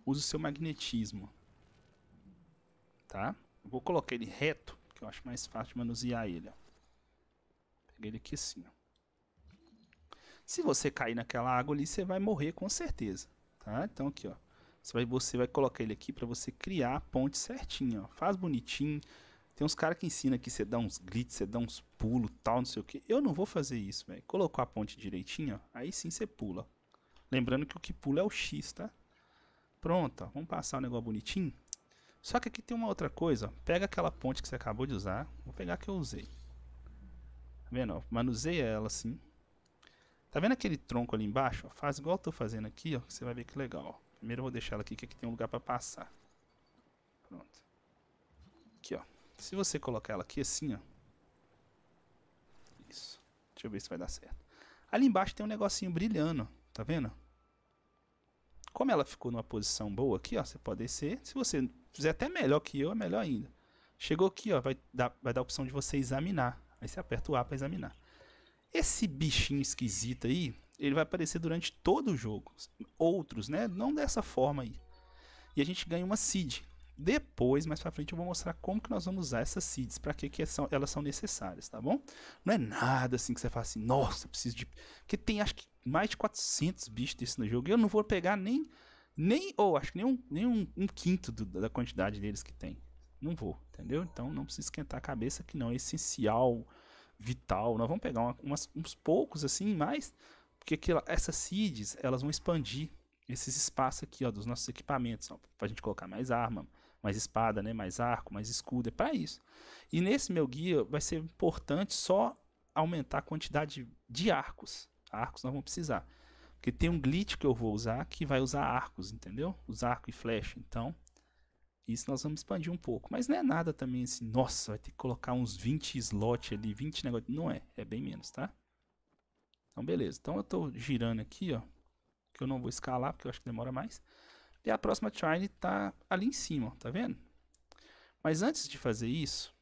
Usa o seu magnetismo, tá? vou colocar ele reto, que eu acho mais fácil de manusear ele, ó. Peguei ele aqui assim, ó. Se você cair naquela água ali, você vai morrer com certeza, tá? Então aqui, ó. Você vai, você vai colocar ele aqui para você criar a ponte certinho, ó. Faz bonitinho. Tem uns caras que ensinam que você dá uns gritos, você dá uns pulos, tal, não sei o que. Eu não vou fazer isso, velho. Colocou a ponte direitinho, ó. Aí sim você pula. Lembrando que o que pula é o X, tá? Pronto, ó. Vamos passar o um negócio bonitinho. Só que aqui tem uma outra coisa, ó. Pega aquela ponte que você acabou de usar. Vou pegar que eu usei. Tá vendo? Ó? Manuseia ela assim. Tá vendo aquele tronco ali embaixo? Ó? Faz igual eu tô fazendo aqui, ó. Você vai ver que legal. Ó. Primeiro eu vou deixar ela aqui, que aqui tem um lugar pra passar. Pronto. Aqui, ó. Se você colocar ela aqui assim, ó. Isso. Deixa eu ver se vai dar certo. Ali embaixo tem um negocinho brilhando, tá vendo? Como ela ficou numa posição boa aqui, ó, você pode descer. Se você fizer até melhor que eu, é melhor ainda. Chegou aqui, ó, vai dar, vai dar a opção de você examinar. Aí você aperta o A para examinar. Esse bichinho esquisito aí, ele vai aparecer durante todo o jogo. Outros, né? Não dessa forma aí. E a gente ganha uma seed. Depois, mais pra frente, eu vou mostrar como que nós vamos usar essas seeds, para que, que elas são necessárias, tá bom? Não é nada assim que você fala assim, nossa, preciso de... Porque tem, acho que, mais de 400 bichos desse no jogo, e eu não vou pegar nem... Nem, ou oh, acho que nem um, nem um, um quinto do, da quantidade deles que tem não vou, entendeu? Então não precisa esquentar a cabeça que não é essencial, vital. Nós vamos pegar uma, umas, uns poucos assim, mais, porque aquela, essas seeds elas vão expandir esses espaços aqui ó, dos nossos equipamentos, para a gente colocar mais arma, mais espada, né, mais arco, mais escudo, é para isso. E nesse meu guia vai ser importante só aumentar a quantidade de arcos. Arcos nós vamos precisar. Porque tem um glitch que eu vou usar que vai usar arcos, entendeu? Usar arco e flecha. Então, isso nós vamos expandir um pouco. Mas não é nada também assim, nossa, vai ter que colocar uns 20 slot ali, 20 negócios. Não é, é bem menos, tá? Então, beleza. Então, eu estou girando aqui, ó. Que eu não vou escalar, porque eu acho que demora mais. E a próxima chain está ali em cima, ó, tá vendo? Mas antes de fazer isso,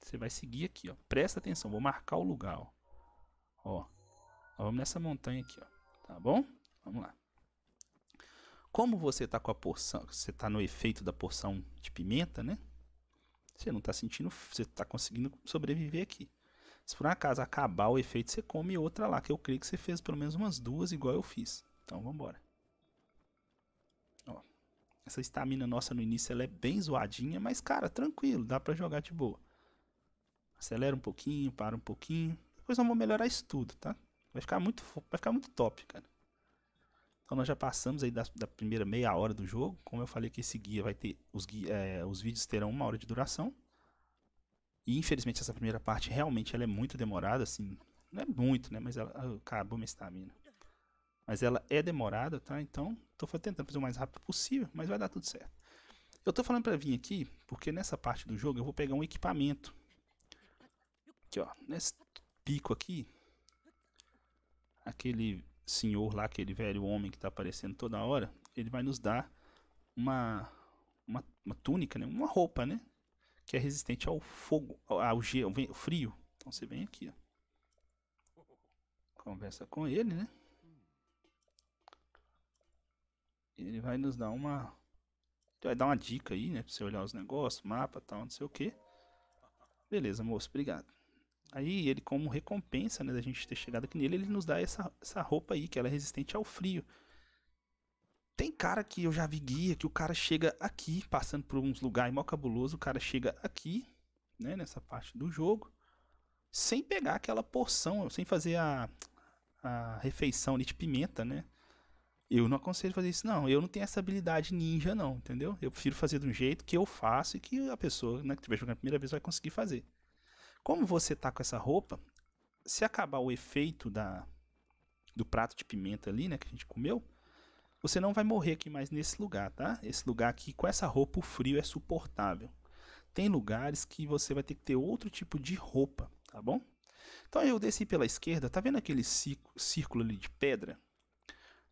você vai seguir aqui, ó. Presta atenção, vou marcar o lugar, ó. Ó, ó vamos nessa montanha aqui, ó. Tá bom? Vamos lá. Como você está com a porção, você está no efeito da porção de pimenta, né? Você não está sentindo, você está conseguindo sobreviver aqui. Se por acaso acabar o efeito, você come outra lá, que eu creio que você fez pelo menos umas duas igual eu fiz. Então vamos embora. Essa estamina nossa no início ela é bem zoadinha, mas cara, tranquilo, dá para jogar de boa. Acelera um pouquinho, para um pouquinho. Depois vamos melhorar isso tudo, tá? Vai ficar muito, vai ficar muito top, cara. Então nós já passamos aí da, da, primeira meia hora do jogo. Como eu falei que esse guia vai ter. Os, guia, é, os vídeos terão uma hora de duração. E infelizmente essa primeira parte realmente ela é muito demorada, assim. Não é muito, né? Mas ela. Ah, acabou minha estamina. Mas ela é demorada, tá? Então, tô tentando fazer o mais rápido possível, mas vai dar tudo certo. Eu tô falando pra vir aqui, porque nessa parte do jogo eu vou pegar um equipamento. Aqui, ó. Nesse pico aqui. Aquele senhor lá, aquele velho homem que está aparecendo toda hora, ele vai nos dar uma, uma, uma, túnica, né? uma roupa, né? Que é resistente ao fogo, ao gelo, ao frio. Então você vem aqui, ó. Conversa com ele, né? Ele vai nos dar uma. Ele vai dar uma dica aí, né? Pra você olhar os negócios, mapa tal, não sei o que. Beleza, moço, obrigado. Aí ele, como recompensa né, da gente ter chegado aqui nele, ele nos dá essa, essa roupa aí, que ela é resistente ao frio. Tem cara que eu já vi guia, que o cara chega aqui, passando por uns lugares mó cabuloso, o cara chega aqui, né, nessa parte do jogo, sem pegar aquela porção, sem fazer a, a refeição de pimenta, né? Eu não aconselho fazer isso, não. Eu não tenho essa habilidade ninja, não, entendeu? Eu prefiro fazer de um jeito que eu faço e que a pessoa né, que estiver jogando a primeira vez vai conseguir fazer. Como você tá com essa roupa, se acabar o efeito da do prato de pimenta ali, né, que a gente comeu, você não vai morrer aqui mais nesse lugar, tá? Esse lugar aqui com essa roupa o frio é suportável. Tem lugares que você vai ter que ter outro tipo de roupa, tá bom? Então eu desci pela esquerda, tá vendo aquele círculo ali de pedra?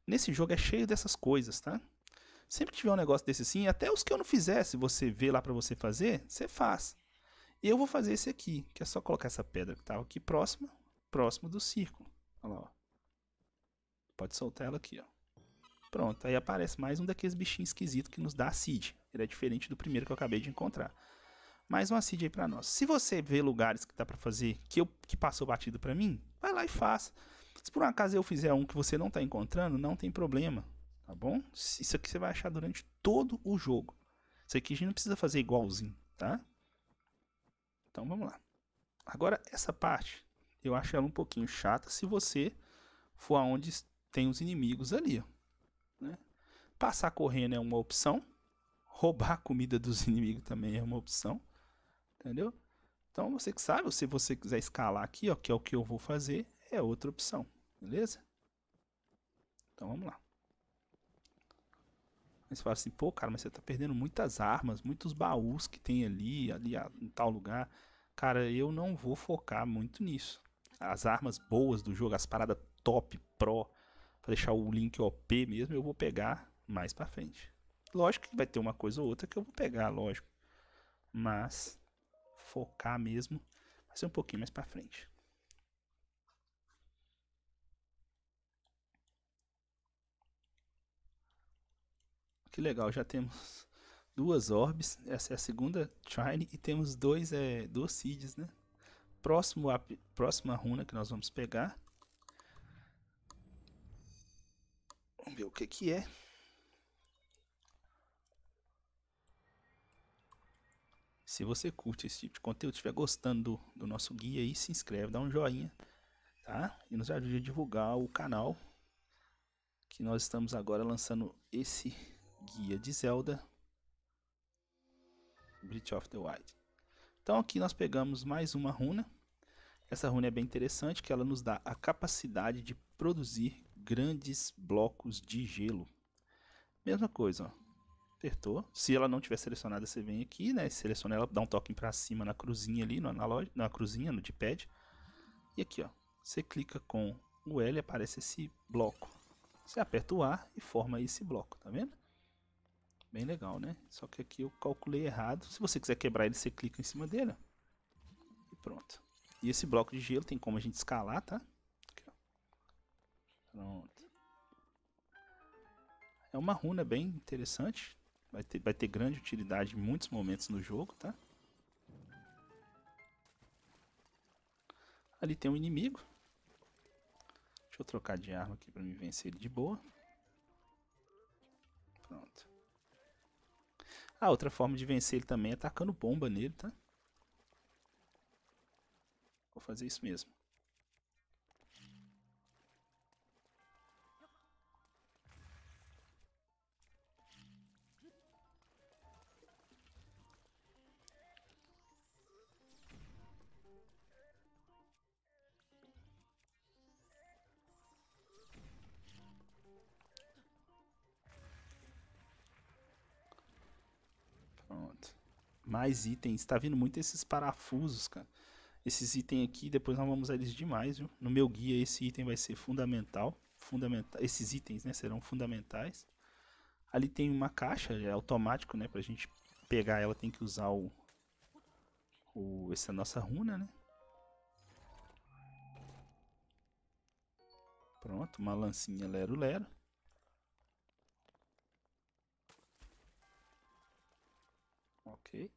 Nesse jogo é cheio dessas coisas, tá? Sempre tiver um negócio desse assim, até os que eu não fizesse, você vê lá para você fazer, você faz. E eu vou fazer esse aqui, que é só colocar essa pedra que estava tá aqui próxima, próximo do círculo. Olha lá, ó. Pode soltar ela aqui, ó. Pronto, aí aparece mais um daqueles bichinhos esquisitos que nos dá a seed. Ele é diferente do primeiro que eu acabei de encontrar. Mais uma seed aí para nós. Se você vê lugares que dá para fazer, que, eu, que passou batido para mim, vai lá e faça. Se por um acaso eu fizer um que você não está encontrando, não tem problema, tá bom? Isso aqui você vai achar durante todo o jogo. Isso aqui a gente não precisa fazer igualzinho, tá? Então vamos lá. Agora essa parte eu acho ela um pouquinho chata se você for aonde tem os inimigos ali. Né? Passar correndo é uma opção. Roubar a comida dos inimigos também é uma opção. Entendeu? Então você que sabe, se você quiser escalar aqui, ó, que é o que eu vou fazer, é outra opção. Beleza? Então vamos lá mas fala assim, pô, cara, mas você tá perdendo muitas armas, muitos baús que tem ali, ali em tal lugar. Cara, eu não vou focar muito nisso. As armas boas do jogo, as paradas top, pro, pra deixar o link OP mesmo, eu vou pegar mais pra frente. Lógico que vai ter uma coisa ou outra que eu vou pegar, lógico. Mas focar mesmo vai ser um pouquinho mais pra frente. que legal, já temos duas orbs, essa é a segunda Trine, e temos dois, é, duas seeds, né? Próximo a, próxima runa que nós vamos pegar. Vamos ver o que que é. Se você curte esse tipo de conteúdo, estiver gostando do, do nosso guia aí, se inscreve, dá um joinha, tá? E nos ajude a divulgar o canal, que nós estamos agora lançando esse Guia de Zelda, Breath of the Wild. Então aqui nós pegamos mais uma runa. Essa runa é bem interessante, que ela nos dá a capacidade de produzir grandes blocos de gelo. Mesma coisa, ó. apertou. Se ela não tiver selecionada, você vem aqui, né? Seleciona ela, dá um toque para cima na cruzinha ali, na, loja, na cruzinha, no D-pad. E aqui, ó, você clica com o L, aparece esse bloco. Você aperta o A e forma esse bloco, tá vendo? Bem legal, né? Só que aqui eu calculei errado. Se você quiser quebrar ele, você clica em cima dele. E pronto. E esse bloco de gelo tem como a gente escalar, tá? Aqui, pronto. É uma runa bem interessante. Vai ter, vai ter grande utilidade em muitos momentos no jogo, tá? Ali tem um inimigo. Deixa eu trocar de arma aqui para me vencer ele de boa. Pronto. A ah, outra forma de vencer ele também é atacando bomba nele, tá? Vou fazer isso mesmo. mais itens. Tá vindo muito esses parafusos, cara. Esses itens aqui, depois nós vamos usar eles demais, viu? No meu guia esse item vai ser fundamental. Fundamenta esses itens, né, serão fundamentais. Ali tem uma caixa, é automático, né, pra gente pegar ela tem que usar o... o essa nossa runa, né? Pronto, uma lancinha lero-lero.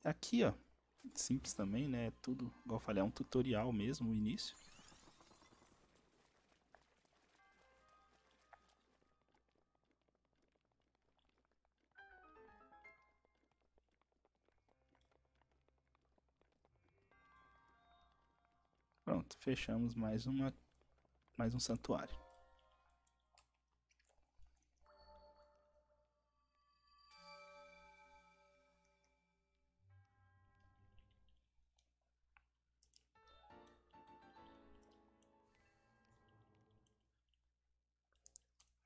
Aqui, ó. Simples também, né? É tudo, igual eu falei, é um tutorial mesmo, o início. Pronto, fechamos mais uma mais um santuário.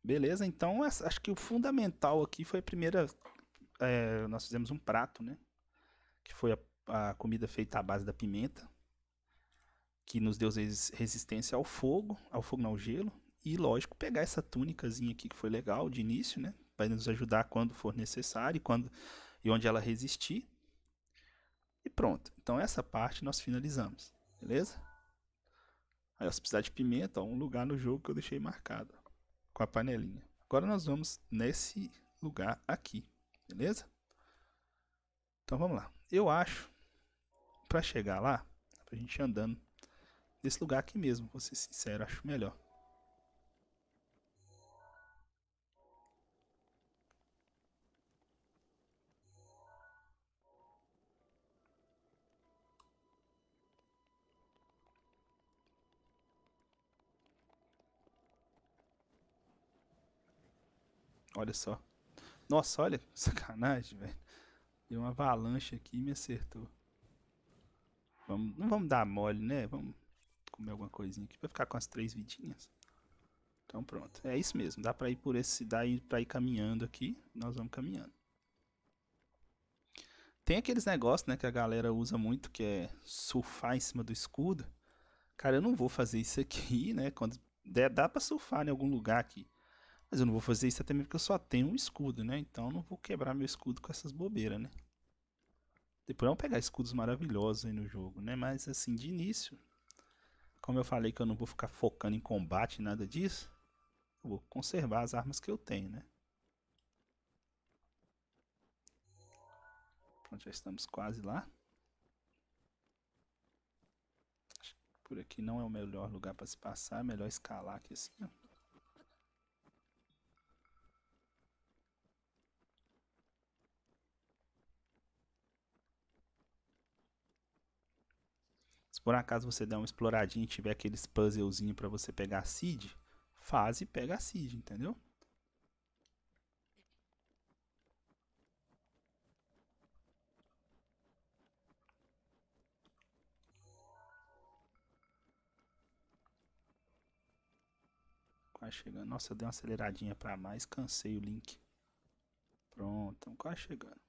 Beleza, então acho que o fundamental aqui foi a primeira. É, nós fizemos um prato, né? Que foi a, a comida feita à base da pimenta, que nos deu resistência ao fogo, ao fogo não, ao gelo. E lógico, pegar essa túnicazinha aqui que foi legal de início, né? Vai nos ajudar quando for necessário e, quando, e onde ela resistir. E pronto. Então essa parte nós finalizamos, beleza? Aí, ó, se precisar de pimenta, ó, um lugar no jogo que eu deixei marcado com a panelinha. Agora nós vamos nesse lugar aqui, beleza? Então vamos lá. Eu acho, para chegar lá, a gente andando nesse lugar aqui mesmo, vou ser sincero, acho melhor. Olha só. Nossa, olha. Sacanagem, velho. Deu uma avalanche aqui e me acertou. Vamos, não vamos dar mole, né? Vamos comer alguma coisinha aqui pra ficar com as três vidinhas. Então pronto. É isso mesmo. Dá pra ir por esse... Dá pra ir caminhando aqui. Nós vamos caminhando. Tem aqueles negócios, né? Que a galera usa muito, que é surfar em cima do escudo. Cara, eu não vou fazer isso aqui, né? Quando der, dá pra surfar em algum lugar aqui. Mas eu não vou fazer isso até mesmo porque eu só tenho um escudo, né? Então eu não vou quebrar meu escudo com essas bobeiras, né? Depois vamos pegar escudos maravilhosos aí no jogo, né? Mas assim, de início, como eu falei que eu não vou ficar focando em combate, nada disso, eu vou conservar as armas que eu tenho, né? Pronto, já estamos quase lá. Acho que por aqui não é o melhor lugar para se passar, é melhor escalar aqui assim, ó. por acaso você der uma exploradinha e tiver aqueles puzzlezinho para você pegar a seed, faz e pega a seed, entendeu? Quase chegando. Nossa, eu dei uma aceleradinha para mais, cansei o link. Pronto, quase chegando.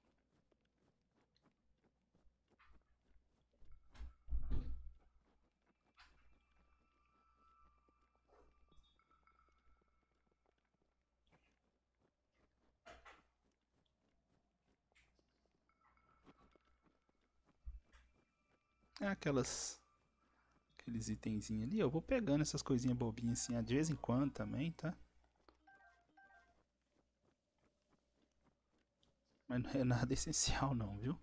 É aquelas. Aqueles itenzinhos ali. Eu vou pegando essas coisinhas bobinhas assim de vez em quando também, tá? Mas não é nada essencial não, viu?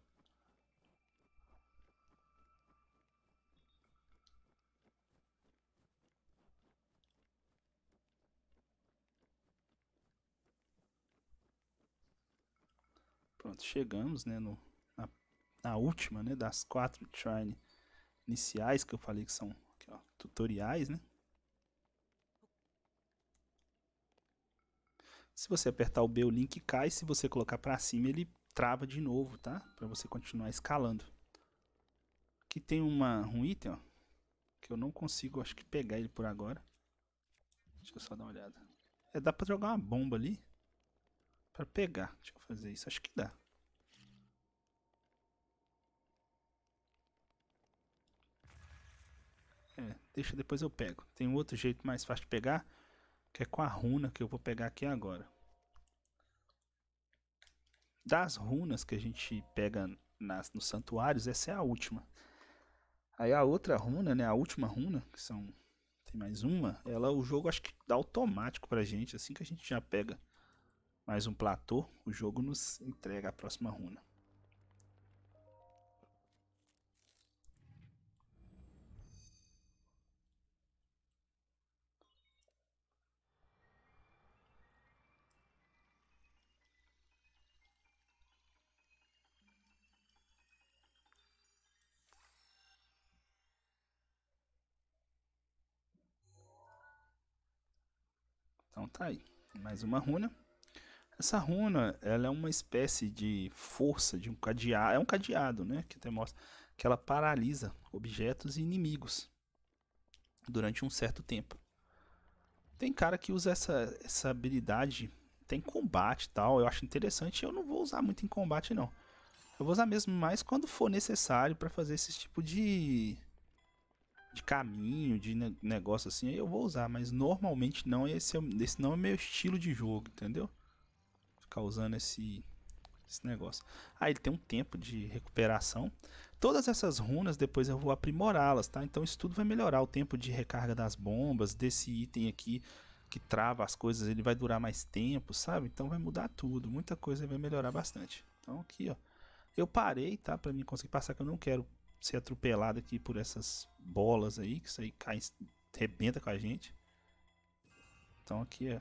Pronto, chegamos, né, no, na, na última, né, das quatro Trine iniciais que eu falei que são aqui, ó, tutoriais, né? Se você apertar o B, o link cai. Se você colocar para cima, ele trava de novo, tá? Para você continuar escalando. Aqui tem uma, um item, ó, que eu não consigo, acho que pegar ele por agora. Deixa eu só dar uma olhada. É, dá para jogar uma bomba ali para pegar. Deixa eu fazer isso, acho que dá. deixa depois eu pego. Tem um outro jeito mais fácil de pegar, que é com a runa que eu vou pegar aqui agora. Das runas que a gente pega nas, nos santuários, essa é a última. Aí a outra runa, né, a última runa, que são tem mais uma, ela o jogo acho que dá automático pra gente, assim que a gente já pega mais um platô, o jogo nos entrega a próxima runa. Então tá aí, mais uma runa. Essa runa, ela é uma espécie de força de um cadeado, é um cadeado, né, que até mostra que ela paralisa objetos e inimigos durante um certo tempo. Tem cara que usa essa, essa habilidade tem combate e tal, eu acho interessante, eu não vou usar muito em combate não. Eu vou usar mesmo mais quando for necessário para fazer esse tipo de caminho, de ne negócio assim, eu vou usar, mas normalmente não, esse, é, esse não é meu estilo de jogo, entendeu? ficar esse, esse negócio. Aí ah, ele tem um tempo de recuperação. Todas essas runas depois eu vou aprimorá-las, tá? Então isso tudo vai melhorar o tempo de recarga das bombas, desse item aqui que trava as coisas, ele vai durar mais tempo, sabe? Então vai mudar tudo, muita coisa vai melhorar bastante. Então aqui, ó, eu parei, tá? Para mim conseguir passar que eu não quero ser atropelado aqui por essas bolas aí, que isso aí cai, rebenta com a gente. Então aqui é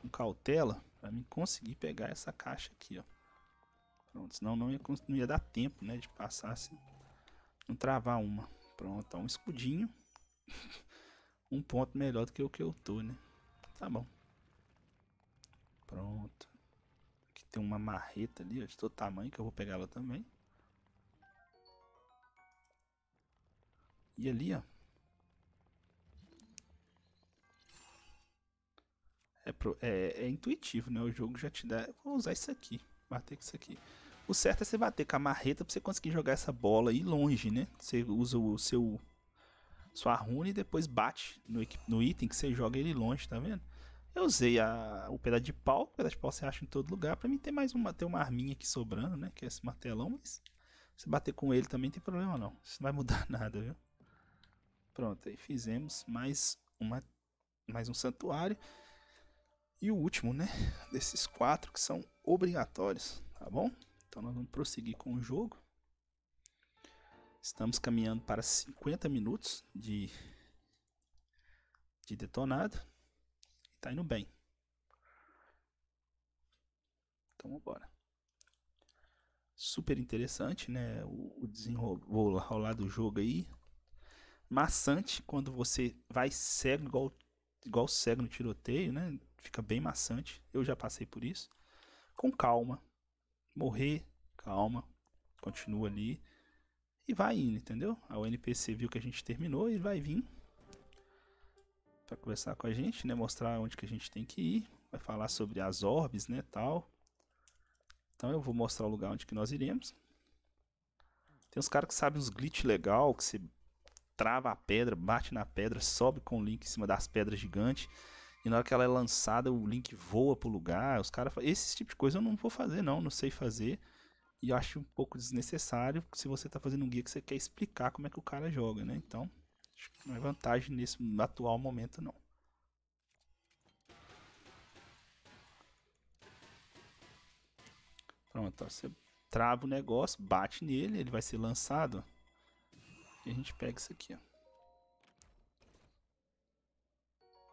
com cautela para mim conseguir pegar essa caixa aqui, ó. Pronto, senão não ia, não ia dar tempo, né, de passar se assim, não travar uma. Pronto, ó, é um escudinho. um ponto melhor do que o que eu tô, né? Tá bom. Pronto. Aqui tem uma marreta ali, ó, de todo tamanho, que eu vou pegar ela também. E ali, ó. É, pro, é, é, intuitivo, né? O jogo já te dá. Vou usar isso aqui. Bater com isso aqui. O certo é você bater com a marreta pra você conseguir jogar essa bola aí longe, né? Você usa o seu. Sua rune e depois bate no, no item que você joga ele longe, tá vendo? Eu usei a, o pedaço de pau. O pedaço de pau você acha em todo lugar. Pra mim tem mais uma, tem uma arminha aqui sobrando, né? Que é esse martelão, mas. Se bater com ele também não tem problema não. Isso não vai mudar nada, viu? Pronto, aí fizemos mais, uma, mais um santuário. E o último, né? Desses quatro que são obrigatórios, tá bom? Então nós vamos prosseguir com o jogo. Estamos caminhando para 50 minutos de, de detonado. Tá indo bem. Então bora. Super interessante, né? O, o desenrolar do jogo aí maçante quando você vai cego, igual, igual cego no tiroteio, né? Fica bem maçante. Eu já passei por isso. Com calma. Morrer, calma. Continua ali. E vai indo, entendeu? A NPC viu que a gente terminou e vai vir para conversar com a gente, né? Mostrar onde que a gente tem que ir. Vai falar sobre as orbes, né? Tal. Então eu vou mostrar o lugar onde que nós iremos. Tem uns caras que sabem uns glitch legal, que você trava a pedra, bate na pedra, sobe com o Link em cima das pedras gigantes. E na hora que ela é lançada, o Link voa pro lugar. Os caras falam, esse tipo de coisa eu não vou fazer, não, não sei fazer. E eu acho um pouco desnecessário se você tá fazendo um guia que você quer explicar como é que o cara joga, né? Então, acho que não é vantagem nesse atual momento, não. Pronto, ó, você trava o negócio, bate nele, ele vai ser lançado a gente pega isso aqui, ó.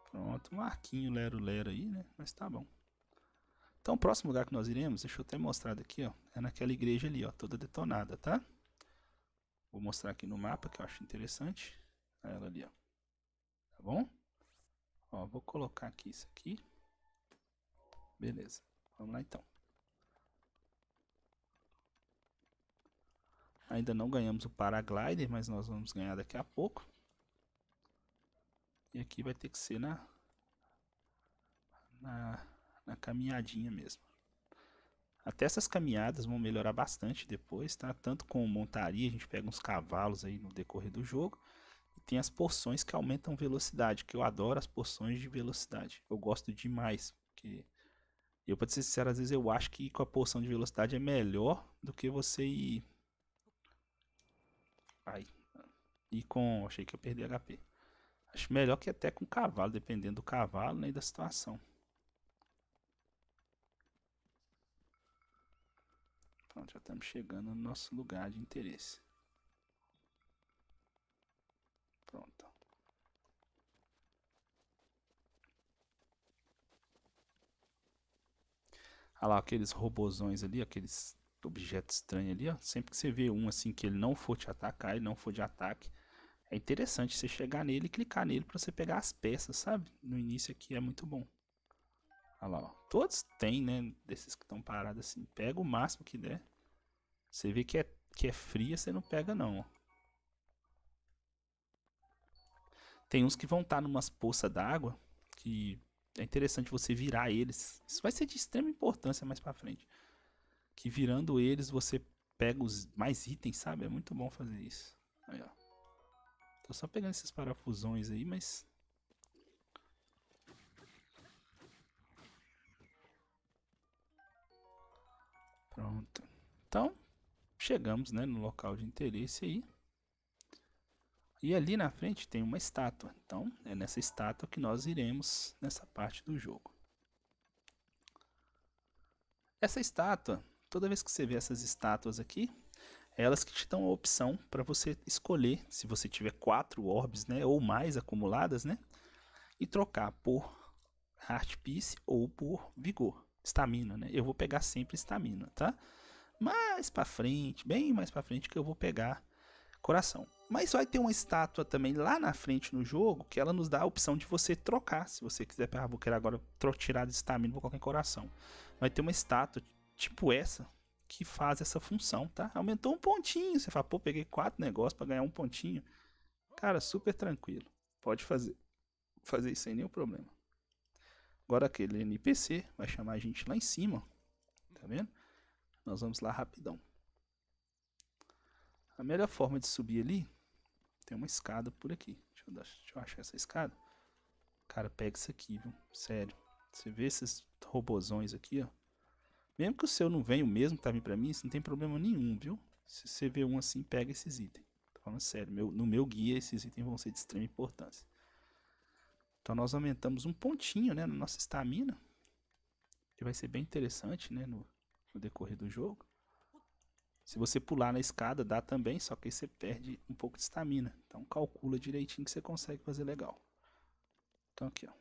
Pronto, um arquinho lero-lero aí, né? Mas tá bom. Então, o próximo lugar que nós iremos, deixa eu até mostrar aqui, ó. É naquela igreja ali, ó, toda detonada, tá? Vou mostrar aqui no mapa, que eu acho interessante. Ela ali, ó. Tá bom? Ó, vou colocar aqui isso aqui. Beleza. Vamos lá, então. Ainda não ganhamos o paraglider, mas nós vamos ganhar daqui a pouco. E aqui vai ter que ser na, na, na caminhadinha mesmo. Até essas caminhadas vão melhorar bastante depois, tá? Tanto com montaria, a gente pega uns cavalos aí no decorrer do jogo. E tem as porções que aumentam velocidade, que eu adoro as porções de velocidade. Eu gosto demais, porque... Eu, pra ser sincero, às vezes eu acho que com a porção de velocidade é melhor do que você ir Ai. E com. Achei que eu perdi HP. Acho melhor que até com cavalo, dependendo do cavalo né, e da situação. Pronto, já estamos chegando no nosso lugar de interesse. Pronto. Olha lá, aqueles robozões ali, aqueles objeto estranho ali, ó. Sempre que você vê um assim que ele não for te atacar, ele não for de ataque, é interessante você chegar nele e clicar nele para você pegar as peças, sabe? No início aqui é muito bom. Olha lá, ó. Todos tem, né? Desses que estão parados assim. Pega o máximo que der. Você vê que é, que é fria, você não pega não, ó. Tem uns que vão estar tá numas poças d'água que é interessante você virar eles. Isso vai ser de extrema importância mais para frente. Que virando eles você pega os mais itens, sabe? É muito bom fazer isso. Aí, ó. Tô só pegando esses parafusões aí, mas... Pronto. Então, chegamos né, no local de interesse aí. E ali na frente tem uma estátua. Então, é nessa estátua que nós iremos nessa parte do jogo. Essa estátua toda vez que você vê essas estátuas aqui, é elas que te dão a opção para você escolher, se você tiver quatro orbes né, ou mais acumuladas, né, e trocar por Heart Piece ou por Vigor, Estamina. Né? Eu vou pegar sempre Estamina, tá? Mais para frente, bem mais para frente que eu vou pegar Coração. Mas vai ter uma estátua também lá na frente no jogo que ela nos dá a opção de você trocar. Se você quiser, ah, vou querer agora tirar de estamina, vou colocar em coração. Vai ter uma estátua tipo essa que faz essa função, tá? Aumentou um pontinho, você fala, pô, peguei quatro negócios para ganhar um pontinho. Cara, super tranquilo, pode fazer. Fazer isso sem nenhum problema. Agora aquele NPC vai chamar a gente lá em cima, tá vendo? Nós vamos lá rapidão. A melhor forma de subir ali, tem uma escada por aqui. Deixa eu, dar, deixa eu achar essa escada. Cara, pega isso aqui, viu? Sério. Você vê esses robozões aqui, ó. Mesmo que o seu não venha o mesmo que tá vindo pra mim, isso não tem problema nenhum, viu? Se você vê um assim, pega esses itens. Tô falando sério, meu, no meu guia esses itens vão ser de extrema importância. Então nós aumentamos um pontinho, né, na nossa estamina. Que vai ser bem interessante, né, no, no decorrer do jogo. Se você pular na escada, dá também, só que aí você perde um pouco de estamina. Então calcula direitinho que você consegue fazer legal. Então aqui, ó.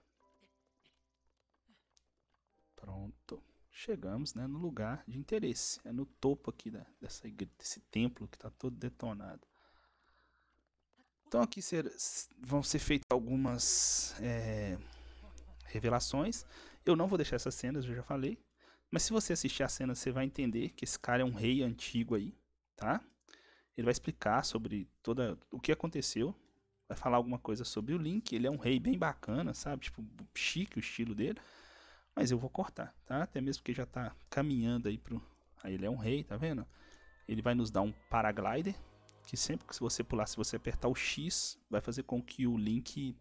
Pronto chegamos né, no lugar de interesse. É no topo aqui da, dessa igreja, desse templo que está todo detonado. Então aqui ser, vão ser feitas algumas é, revelações. Eu não vou deixar essas cenas, eu já falei. Mas se você assistir a cena, você vai entender que esse cara é um rei antigo aí, tá? Ele vai explicar sobre toda o que aconteceu. Vai falar alguma coisa sobre o Link. Ele é um rei bem bacana, sabe? Tipo, chique o estilo dele. Mas eu vou cortar, tá? Até mesmo porque já tá caminhando aí pro... Aí ele é um rei, tá vendo? Ele vai nos dar um paraglider, que sempre que você pular, se você apertar o X, vai fazer com que o link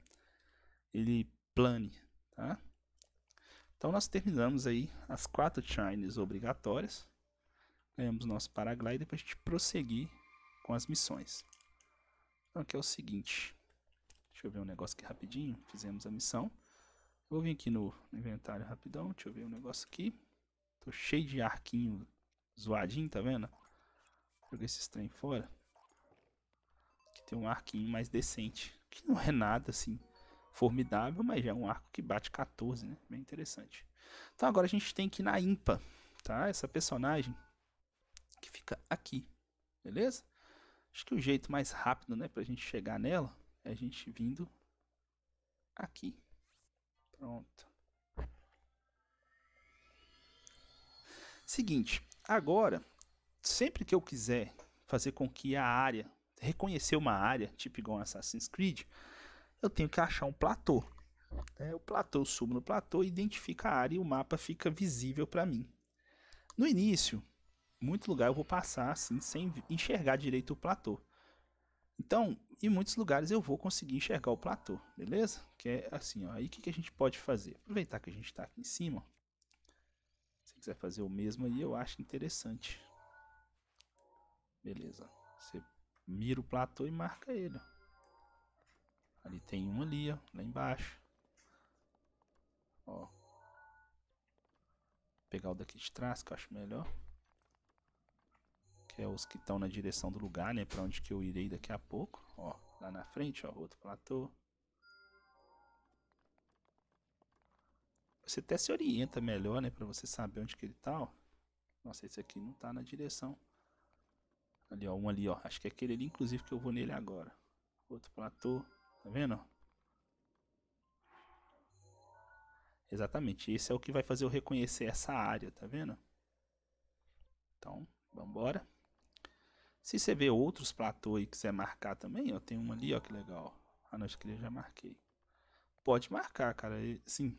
ele plane, tá? Então nós terminamos aí as quatro shines obrigatórias. Ganhamos nosso paraglider para a gente prosseguir com as missões. Então aqui é o seguinte. Deixa eu ver um negócio aqui rapidinho. Fizemos a missão. Vou vir aqui no inventário rapidão, deixa eu ver um negócio aqui. Tô cheio de arquinho zoadinho, tá vendo? Joguei esses trem fora. Aqui tem um arquinho mais decente, que não é nada assim formidável, mas já é um arco que bate 14, né? Bem interessante. Então agora a gente tem que ir na Impa, tá? Essa personagem que fica aqui, beleza? Acho que o jeito mais rápido, né, pra gente chegar nela é a gente vindo aqui. Pronto. Seguinte, agora, sempre que eu quiser fazer com que a área, reconhecer uma área, tipo igual Assassin's Creed, eu tenho que achar um platô. É, o platô, eu subo no platô, identifica a área e o mapa fica visível para mim. No início, muito lugar eu vou passar assim, sem enxergar direito o platô. Então, em muitos lugares eu vou conseguir enxergar o platô, beleza? Que é assim, ó. Aí o que, que a gente pode fazer? Aproveitar que a gente está aqui em cima. Se quiser fazer o mesmo aí, eu acho interessante. Beleza. Você mira o platô e marca ele. Ó. Ali tem um ali, ó, lá embaixo. Ó. Vou pegar o daqui de trás, que eu acho melhor que é os que estão na direção do lugar, né, para onde que eu irei daqui a pouco. Ó, lá na frente, ó, outro platô. Você até se orienta melhor, né, para você saber onde que ele tá, ó. Nossa, esse aqui não tá na direção. Ali, ó, um ali, ó. Acho que é aquele ali, inclusive, que eu vou nele agora. Outro platô, tá vendo? Exatamente, esse é o que vai fazer eu reconhecer essa área, tá vendo? Então, vamos embora. Se você vê outros platôs e quiser marcar também, ó, tem uma ali, ó, que legal. a ah, noite que eu já marquei. Pode marcar, cara. Sim.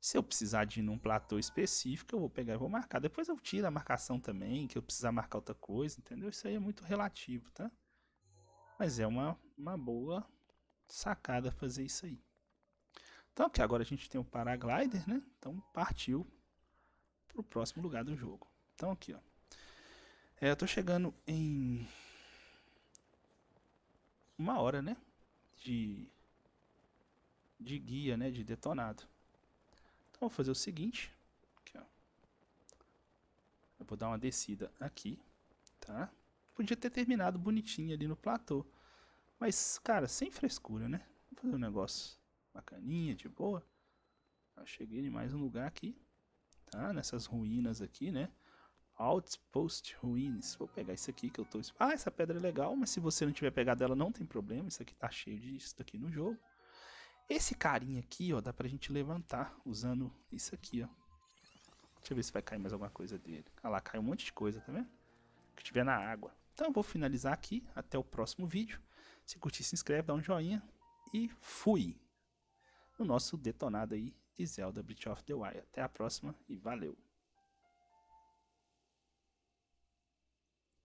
Se eu precisar de ir num platô específico, eu vou pegar e vou marcar. Depois eu tiro a marcação também, que eu precisar marcar outra coisa, entendeu? Isso aí é muito relativo, tá? Mas é uma, uma boa sacada fazer isso aí. Então aqui agora a gente tem o paraglider, né? Então partiu para o próximo lugar do jogo. Então aqui, ó. É, eu tô chegando em uma hora, né? De, de guia, né? De detonado. Então vou fazer o seguinte. Aqui, eu vou dar uma descida aqui, tá? Podia ter terminado bonitinho ali no platô. Mas, cara, sem frescura, né? Vou fazer um negócio bacaninha, de boa. Eu ah, cheguei em mais um lugar aqui, tá? Nessas ruínas aqui, né? Outpost Ruins. Vou pegar isso aqui que eu tô... Ah, essa pedra é legal, mas se você não tiver pegado ela, não tem problema. Isso aqui tá cheio disso aqui no jogo. Esse carinha aqui, ó, dá pra gente levantar usando isso aqui, ó. Deixa eu ver se vai cair mais alguma coisa dele. Ah lá, caiu um monte de coisa, tá vendo? Que tiver na água. Então eu vou finalizar aqui. Até o próximo vídeo. Se curtir, se inscreve, dá um joinha. E fui! No nosso detonado aí de Zelda Breath of the Wild. Até a próxima e valeu!